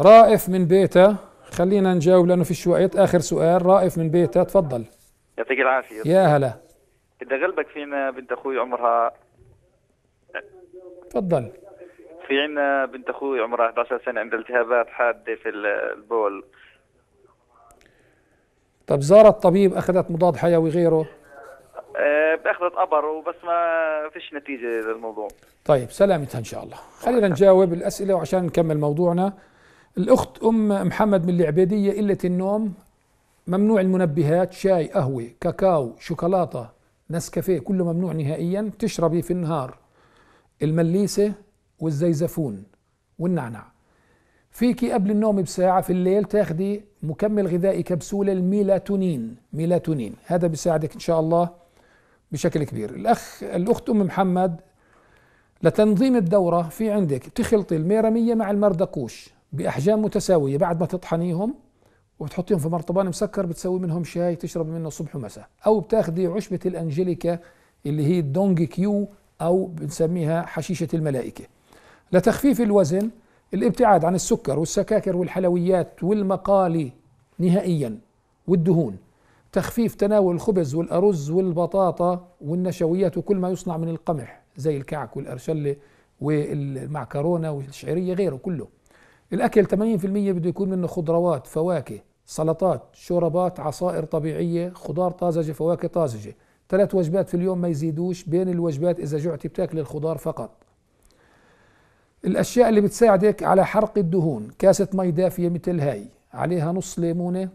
Speaker 1: رائف من بيته خلينا نجاوب لانه في شوية اخر سؤال رائف من بيته تفضل يعطيك العافيه يا هلا
Speaker 2: بدي غلبك فينا بنت اخوي عمرها تفضل في عنا بنت اخوي عمرها 11 سنه عندها التهابات حاده في البول
Speaker 1: طب زارت طبيب اخذت مضاد حيوي غيره آه، اخذت ابر وبس ما فيش نتيجه للموضوع طيب سلامتها ان شاء الله خلينا نجاوب الاسئله وعشان نكمل موضوعنا الأخت أم محمد من العبيدية قلة النوم ممنوع المنبهات شاي قهوة كاكاو شوكولاتة نسكافيه كله ممنوع نهائيا تشربي في النهار المليسة والزيزفون والنعنع فيكي قبل النوم بساعة في الليل تاخدي مكمل غذائي كبسولة الميلاتونين ميلاتونين هذا بيساعدك إن شاء الله بشكل كبير الأخ الأخت أم محمد لتنظيم الدورة في عندك تخلطي الميرمية مع المردقوش باحجام متساويه بعد ما تطحنيهم وبتحطيهم في برطمان مسكر بتسوي منهم شاي تشرب منه صبح ومساء او بتاخدي عشبه الانجليكا اللي هي الدونج كيو او بنسميها حشيشه الملائكه لتخفيف الوزن الابتعاد عن السكر والسكاكر والحلويات والمقالي نهائيا والدهون تخفيف تناول الخبز والأرز والبطاطا والنشويات وكل ما يصنع من القمح زي الكعك والأرشلة والمعكرونة والشعيرية غيره كله الاكل 80% بده يكون منه خضروات فواكه سلطات شوربات عصائر طبيعيه خضار طازجه فواكه طازجه ثلاث وجبات في اليوم ما يزيدوش بين الوجبات اذا جعت بتاكل الخضار فقط الاشياء اللي بتساعدك على حرق الدهون كاسه مي دافيه مثل هاي عليها نص ليمونه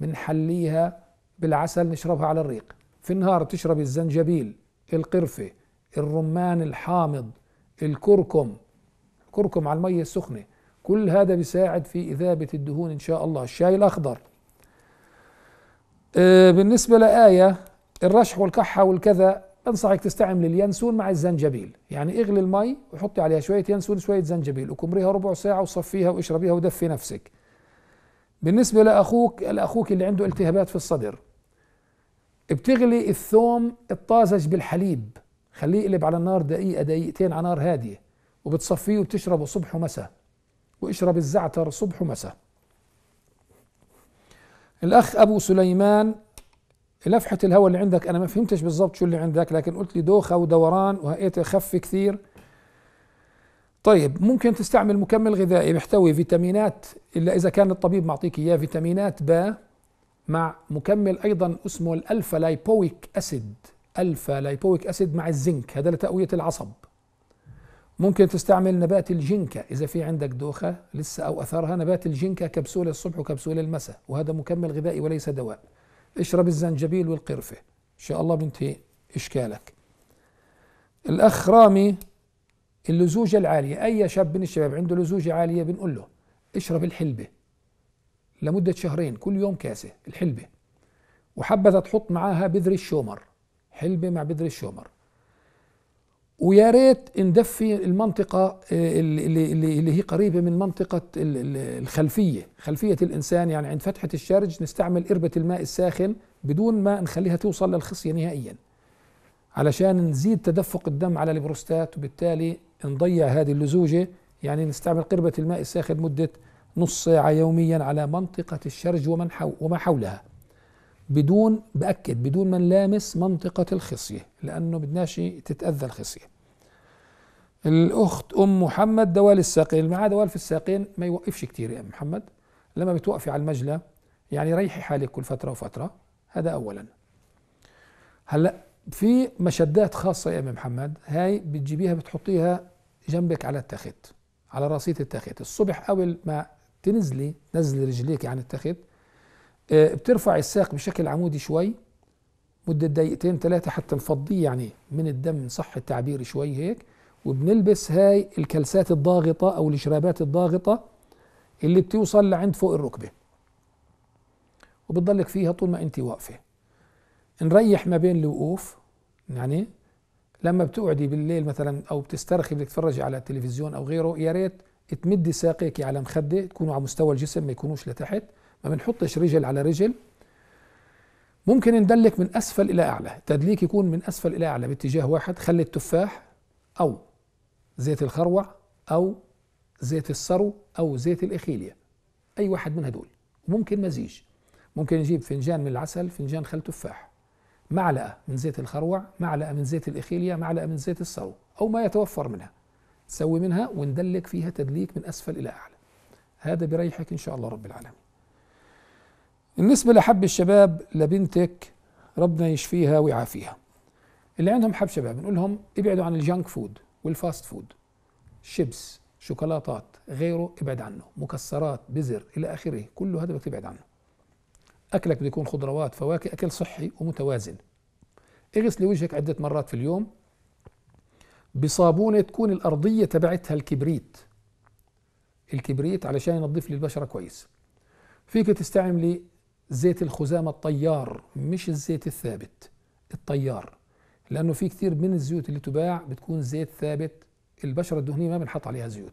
Speaker 1: بنحليها بالعسل نشربها على الريق في النهار تشرب الزنجبيل القرفه الرمان الحامض الكركم الكركم على المية السخنه كل هذا بيساعد في إذابة الدهون إن شاء الله الشاي الأخضر آه، بالنسبة لآية الرشح والكحة والكذا أنصحك تستعمل اليانسون مع الزنجبيل يعني اغلي المي وحطي عليها شوية ينسون شوية زنجبيل وكمريها ربع ساعة وصفيها واشربيها ودفي نفسك بالنسبة لأخوك لأخوك اللي عنده التهابات في الصدر بتغلي الثوم الطازج بالحليب خليه يقلب على النار دقيقة دقيقتين على نار هادية وبتصفيه وبتشربه صبح ومساء واشرب الزعتر صبح ومساء الأخ أبو سليمان لفحة الهواء اللي عندك أنا ما فهمتش بالضبط شو اللي عندك لكن قلت لي دوخة ودوران وهيئة خف كثير طيب ممكن تستعمل مكمل غذائي بيحتوي فيتامينات إلا إذا كان الطبيب معطيك إياه فيتامينات با مع مكمل أيضا اسمه الألفا لايبويك أسيد ألفا لايبويك أسيد مع الزنك هذا لتقوية العصب ممكن تستعمل نبات الجنكة إذا في عندك دوخة لسه أو أثرها نبات الجنكة كبسولة الصبح وكبسولة المساء وهذا مكمل غذائي وليس دواء اشرب الزنجبيل والقرفة إن شاء الله بنتهي إشكالك الأخ رامي اللزوجة العالية أي شاب من الشباب عنده لزوجة عالية بنقول له اشرب الحلبة لمدة شهرين كل يوم كاسة الحلبة وحبذا تحط معاها بذر الشومر حلبة مع بذر الشومر ويا ريت ندفي المنطقة آه، اللي, اللي هي قريبة من منطقة الخلفية خلفية الإنسان يعني عند فتحة الشرج نستعمل إربة الماء الساخن بدون ما نخليها توصل للخصية نهائيا علشان نزيد تدفق الدم على البروستات وبالتالي نضيع هذه اللزوجة يعني نستعمل قربة الماء الساخن مدة نص ساعة يوميا على منطقة الشرج ومن وما حولها بدون بأكد بدون ما نلامس منطقة الخصية لأنه بدناش تتأذى الخصية الأخت أم محمد دوال الساقين مع دوال في الساقين ما يوقفش كثير يا أم محمد لما بتوقفي على المجلى يعني ريحي حالك كل فترة وفترة هذا أولا هلا في مشدات خاصة يا أم محمد هاي بتجيبيها بتحطيها جنبك على التخت على راسية التخت الصبح أول ما تنزلي نزلي رجليك عن التخت آه، بترفع الساق بشكل عمودي شوي مدة دقيقتين ثلاثة حتى نفضيه يعني من الدم صح التعبير شوي هيك وبنلبس هاي الكلسات الضاغطة أو الشرابات الضاغطة اللي بتوصل لعند فوق الركبة وبتضلك فيها طول ما أنت واقفة نريح ما بين الوقوف يعني لما بتقعدي بالليل مثلا أو بتسترخي بدك تتفرجي على التلفزيون أو غيره يا ريت تمدي ساقيك على مخدة تكونوا على مستوى الجسم ما يكونوش لتحت ما بنحطش رجل على رجل ممكن ندلك من اسفل الى اعلى تدليك يكون من اسفل الى اعلى باتجاه واحد خلي التفاح او زيت الخروع او زيت السرو او زيت الاخيليا اي واحد من هدول ممكن مزيج ممكن نجيب فنجان من العسل فنجان خل تفاح معلقه من زيت الخروع معلقه من زيت الاخيليا معلقه من زيت السرو او ما يتوفر منها نسوي منها وندلك فيها تدليك من اسفل الى اعلى هذا بريحك ان شاء الله رب العالمين بالنسبة لحب الشباب لبنتك ربنا يشفيها ويعافيها اللي عندهم حب شباب بنقول لهم ابعدوا عن الجانك فود والفاست فود شيبس شوكولاتات غيره ابعد عنه مكسرات بزر الى اخره كله هذا بدك تبعد عنه اكلك بده يكون خضروات فواكه اكل صحي ومتوازن اغسلي وجهك عده مرات في اليوم بصابونه تكون الارضيه تبعتها الكبريت الكبريت علشان ينظف لي البشره كويس فيك تستعملي زيت الخزامة الطيار مش الزيت الثابت الطيار لأنه في كثير من الزيوت اللي تباع بتكون زيت ثابت البشرة الدهنية ما بنحط عليها زيوت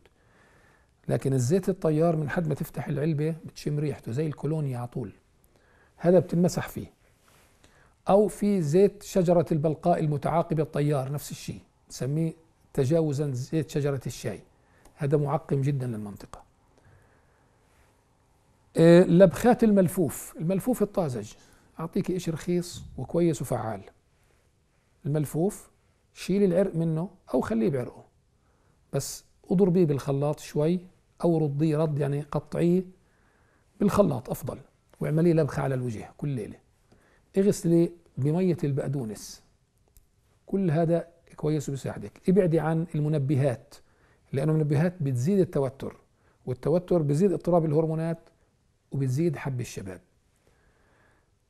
Speaker 1: لكن الزيت الطيار من حد ما تفتح العلبة بتشم ريحته زي الكولونيا على طول هذا بتنمسح فيه أو في زيت شجرة البلقاء المتعاقبة الطيار نفس الشيء نسميه تجاوزا زيت شجرة الشاي هذا معقم جدا للمنطقة لبخات الملفوف الملفوف الطازج أعطيك إشي رخيص وكويس وفعال الملفوف شيل العرق منه أو خليه بعرقه بس اضربيه بالخلاط شوي أو رديه رد يعني قطعيه بالخلاط أفضل واعمليه لبخة على الوجه كل ليلة اغسلي بمية البقدونس كل هذا كويس وبيساعدك ابعدي عن المنبهات لأنه المنبهات بتزيد التوتر والتوتر بزيد اضطراب الهرمونات وبتزيد حب الشباب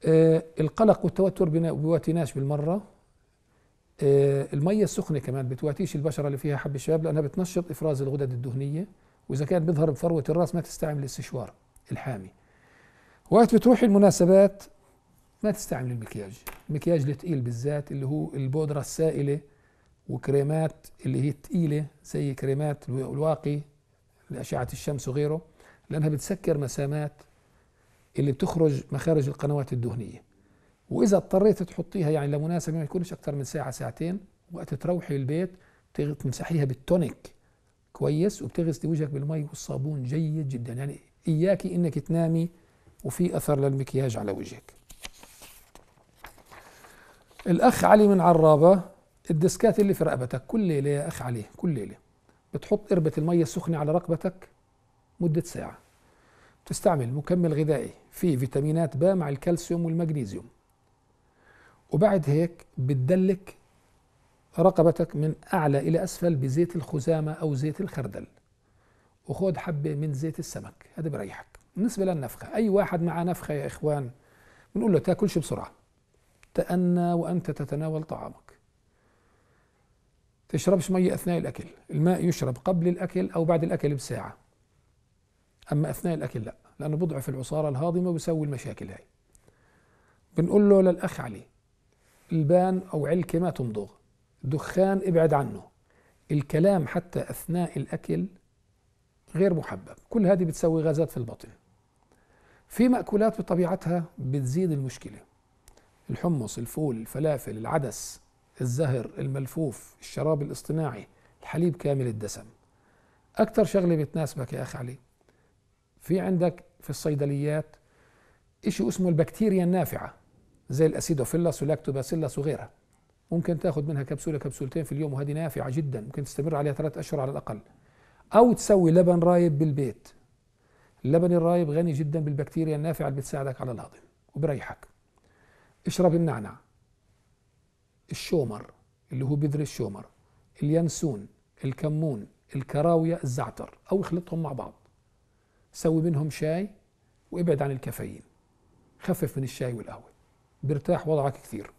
Speaker 1: آه القلق والتوتر بيواتيناش بالمرة آه المية السخنة كمان بتواتيش البشرة اللي فيها حب الشباب لأنها بتنشط إفراز الغدد الدهنية وإذا كان بيظهر بفروة الرأس ما تستعمل الاستشوار الحامي وقت بتروح المناسبات ما تستعمل المكياج المكياج الثقيل بالذات اللي هو البودرة السائلة وكريمات اللي هي ثقيله زي كريمات الواقي لأشعة الشمس وغيره لأنها بتسكر مسامات اللي بتخرج مخارج القنوات الدهنيه واذا اضطريت تحطيها يعني لمناسبه ما يكونش اكثر من ساعه ساعتين وقت تروحي البيت تمسحيها بالتونيك كويس وبتغسلي وجهك بالمي والصابون جيد جدا يعني اياكي انك تنامي وفي اثر للمكياج على وجهك الاخ علي من عرابه الديسكات اللي في رقبتك كل ليله يا اخ علي كل ليله بتحط قربه الميه السخنه على رقبتك مده ساعه تستعمل مكمل غذائي فيه فيتامينات ب مع الكالسيوم والمغنيسيوم وبعد هيك بتدلك رقبتك من أعلى إلى أسفل بزيت الخزامة أو زيت الخردل وخذ حبة من زيت السمك هذا بريحك بالنسبة للنفخة أي واحد معه نفخة يا إخوان بنقول له تاكلش بسرعة تأنى وأنت تتناول طعامك تشربش مية أثناء الأكل الماء يشرب قبل الأكل أو بعد الأكل بساعة أما أثناء الأكل لا لأنه بضعف العصارة الهاضمة وبيسوي المشاكل هاي بنقول له للأخ علي البان أو علكة ما تمضغ دخان ابعد عنه الكلام حتى أثناء الأكل غير محبب كل هذه بتسوي غازات في البطن في مأكولات بطبيعتها بتزيد المشكلة الحمص الفول الفلافل العدس الزهر الملفوف الشراب الاصطناعي الحليب كامل الدسم أكثر شغلة بتناسبك يا أخ علي في عندك في الصيدليات شيء اسمه البكتيريا النافعة زي الأسيدوفيلس ولاكتوباسيلس وغيرها ممكن تاخذ منها كبسولة كبسولتين في اليوم وهذه نافعة جدا ممكن تستمر عليها ثلاث أشهر على الأقل أو تسوي لبن رايب بالبيت اللبن الرايب غني جدا بالبكتيريا النافعة اللي بتساعدك على الهضم وبريحك اشرب النعنع الشومر اللي هو بذر الشومر اليانسون الكمون الكراوية الزعتر أو اخلطهم مع بعض سوي منهم شاي وابعد عن الكافيين خفف من الشاي والقهوة بيرتاح وضعك كثير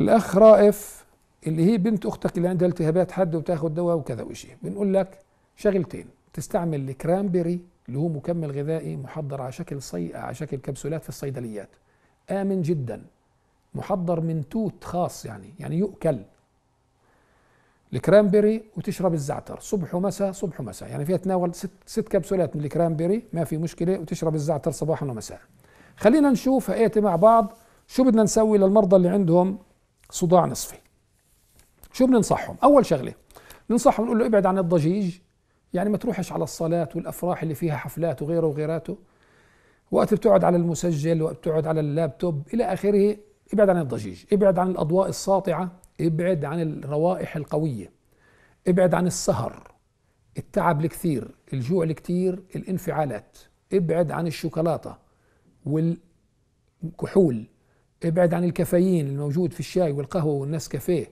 Speaker 1: الأخ رائف اللي هي بنت أختك اللي عندها التهابات حد وتاخد دواء وكذا وشي بنقول لك شغلتين تستعمل الكرامبري اللي هو مكمل غذائي محضر على شكل صي على شكل كبسولات في الصيدليات آمن جدا محضر من توت خاص يعني يعني يؤكل الكرانبيري وتشرب الزعتر صبح ومساء صبح ومساء يعني فيها تناول ست, ست كبسولات من الكرانبيري ما في مشكله وتشرب الزعتر صباحا ومساء خلينا نشوف هيئتي مع بعض شو بدنا نسوي للمرضى اللي عندهم صداع نصفي شو بننصحهم اول شغله بننصحهم نقول له ابعد عن الضجيج يعني ما تروحش على الصالات والافراح اللي فيها حفلات وغيره وغيراته وقت بتقعد على المسجل وقت بتقعد على اللابتوب الى اخره ابعد عن الضجيج ابعد عن الاضواء الساطعه ابعد عن الروائح القوية ابعد عن السهر التعب الكثير الجوع الكثير الانفعالات ابعد عن الشوكولاتة والكحول ابعد عن الكافيين الموجود في الشاي والقهوة والنسكافيه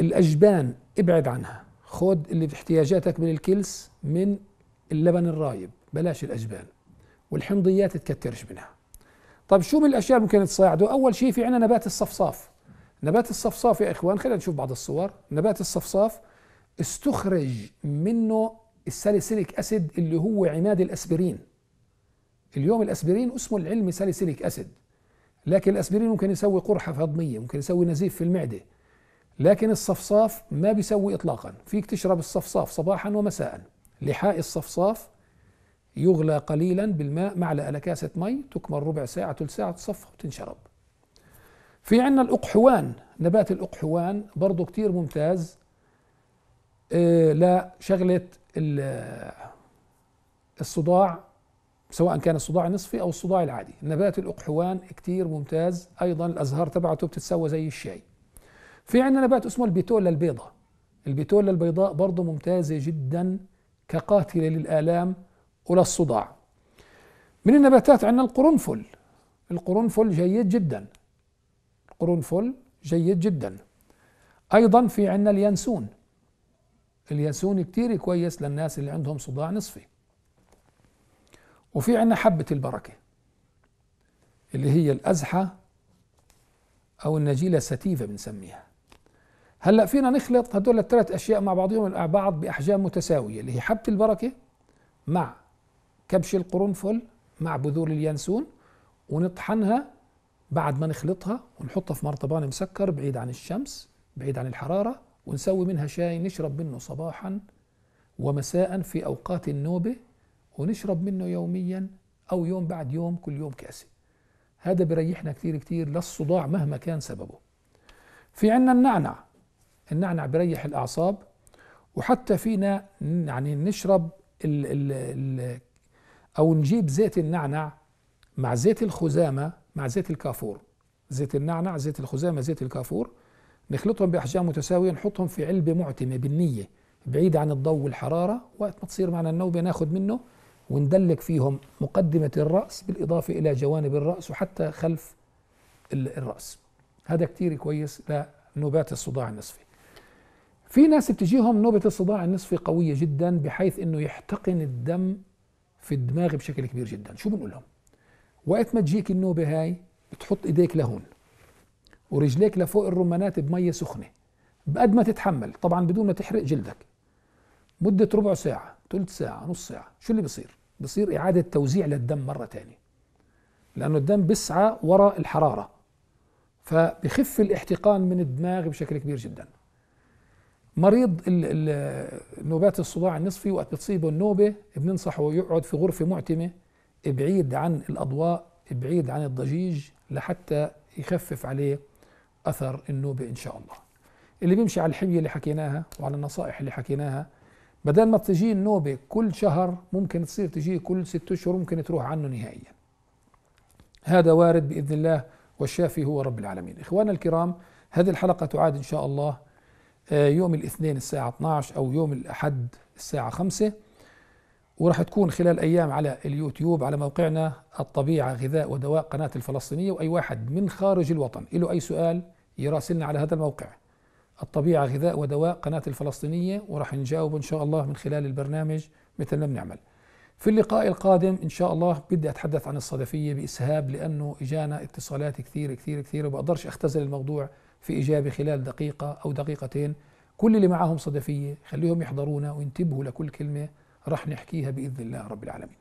Speaker 1: الأجبان ابعد عنها خد اللي احتياجاتك من الكلس من اللبن الرايب بلاش الأجبان والحمضيات تكترش منها طب شو من الأشياء ممكن تساعده أول شيء في عنا نبات الصفصاف نبات الصفصاف يا إخوان خلينا نشوف بعض الصور نبات الصفصاف استخرج منه الساليسيليك أسيد اللي هو عماد الأسبرين اليوم الأسبرين اسمه العلمي ساليسيليك أسيد لكن الأسبرين ممكن يسوي قرحة هضمية ممكن يسوي نزيف في المعدة لكن الصفصاف ما بيسوي إطلاقا فيك تشرب الصفصاف صباحا ومساء لحاء الصفصاف يغلى قليلا بالماء معلقة لكاسة مي تكمل ربع ساعة ثلث ساعة تصفى وتنشرب في عندنا الأقحوان نبات الأقحوان برضه كتير ممتاز آه، لشغلة الصداع سواء كان الصداع النصفي أو الصداع العادي نبات الأقحوان كتير ممتاز أيضا الأزهار تبعته بتتسوى زي الشاي في عندنا نبات اسمه البيتولا البيضاء البيتولا البيضاء برضه ممتازة جدا كقاتلة للآلام وللصداع من النباتات عندنا القرنفل القرنفل جيد جدا قرنفل جيد جدا ايضا في عندنا اليانسون اليانسون كتير كويس للناس اللي عندهم صداع نصفي وفي عندنا حبة البركة اللي هي الأزحة أو النجيلة الستيفة بنسميها هلا فينا نخلط هدول الثلاث أشياء مع بعضهم بعض بأحجام متساوية اللي هي حبة البركة مع كبش القرنفل مع بذور اليانسون ونطحنها بعد ما نخلطها ونحطها في مرطبان مسكر بعيد عن الشمس بعيد عن الحرارة ونسوي منها شاي نشرب منه صباحا ومساء في أوقات النوبة ونشرب منه يوميا أو يوم بعد يوم كل يوم كاسة هذا بيريحنا كثير كثير للصداع مهما كان سببه في عنا النعنع النعنع بيريح الأعصاب وحتى فينا يعني نشرب ال ال ال أو نجيب زيت النعنع مع زيت الخزامة مع زيت الكافور زيت النعنع زيت الخزامة زيت الكافور نخلطهم بأحجام متساوية نحطهم في علبة معتمة بالنية بعيدة عن الضوء والحرارة وقت ما تصير معنا النوبة ناخد منه وندلك فيهم مقدمة الرأس بالإضافة إلى جوانب الرأس وحتى خلف الرأس هذا كتير كويس لنوبات الصداع النصفي في ناس بتجيهم نوبة الصداع النصفي قوية جدا بحيث انه يحتقن الدم في الدماغ بشكل كبير جدا شو بنقول لهم وقت ما تجيك النوبة هاي بتحط ايديك لهون ورجليك لفوق الرمانات بمية سخنة بقد ما تتحمل طبعا بدون ما تحرق جلدك مدة ربع ساعة ثلث ساعة نص ساعة شو اللي بصير بصير إعادة توزيع للدم مرة تانية لأنه الدم بسعى وراء الحرارة فبخف الاحتقان من الدماغ بشكل كبير جدا مريض نوبات الصداع النصفي وقت بتصيبه النوبة بننصحه يقعد في غرفة معتمة بعيد عن الأضواء بعيد عن الضجيج لحتى يخفف عليه أثر النوبة إن شاء الله اللي بيمشي على الحمية اللي حكيناها وعلى النصائح اللي حكيناها بدل ما تجي النوبة كل شهر ممكن تصير تجي كل ست أشهر ممكن تروح عنه نهائيا هذا وارد بإذن الله والشافي هو رب العالمين إخواننا الكرام هذه الحلقة تعاد إن شاء الله آه، يوم الاثنين الساعة 12 أو يوم الأحد الساعة 5 وراح تكون خلال ايام على اليوتيوب على موقعنا الطبيعه غذاء ودواء قناه الفلسطينيه واي واحد من خارج الوطن له اي سؤال يراسلنا على هذا الموقع الطبيعه غذاء ودواء قناه الفلسطينيه وراح نجاوب ان شاء الله من خلال البرنامج مثل ما بنعمل في اللقاء القادم ان شاء الله بدي اتحدث عن الصدفيه باسهاب لانه اجانا اتصالات كثير كثير كثير وبقدرش اختزل الموضوع في اجابه خلال دقيقه او دقيقتين كل اللي معهم صدفيه خليهم يحضرونا وينتبهوا لكل كلمه راح نحكيها باذن الله رب العالمين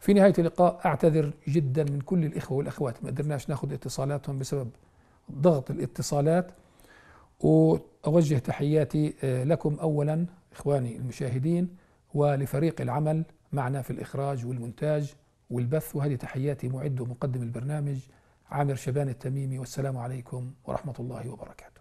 Speaker 1: في نهايه اللقاء اعتذر جدا من كل الاخوه والاخوات ما قدرناش ناخذ اتصالاتهم بسبب ضغط الاتصالات واوجه تحياتي آه، لكم اولا اخواني المشاهدين ولفريق العمل معنا في الاخراج والمونتاج والبث وهذه تحياتي معد ومقدم البرنامج عامر شبان التميمي والسلام عليكم ورحمه الله وبركاته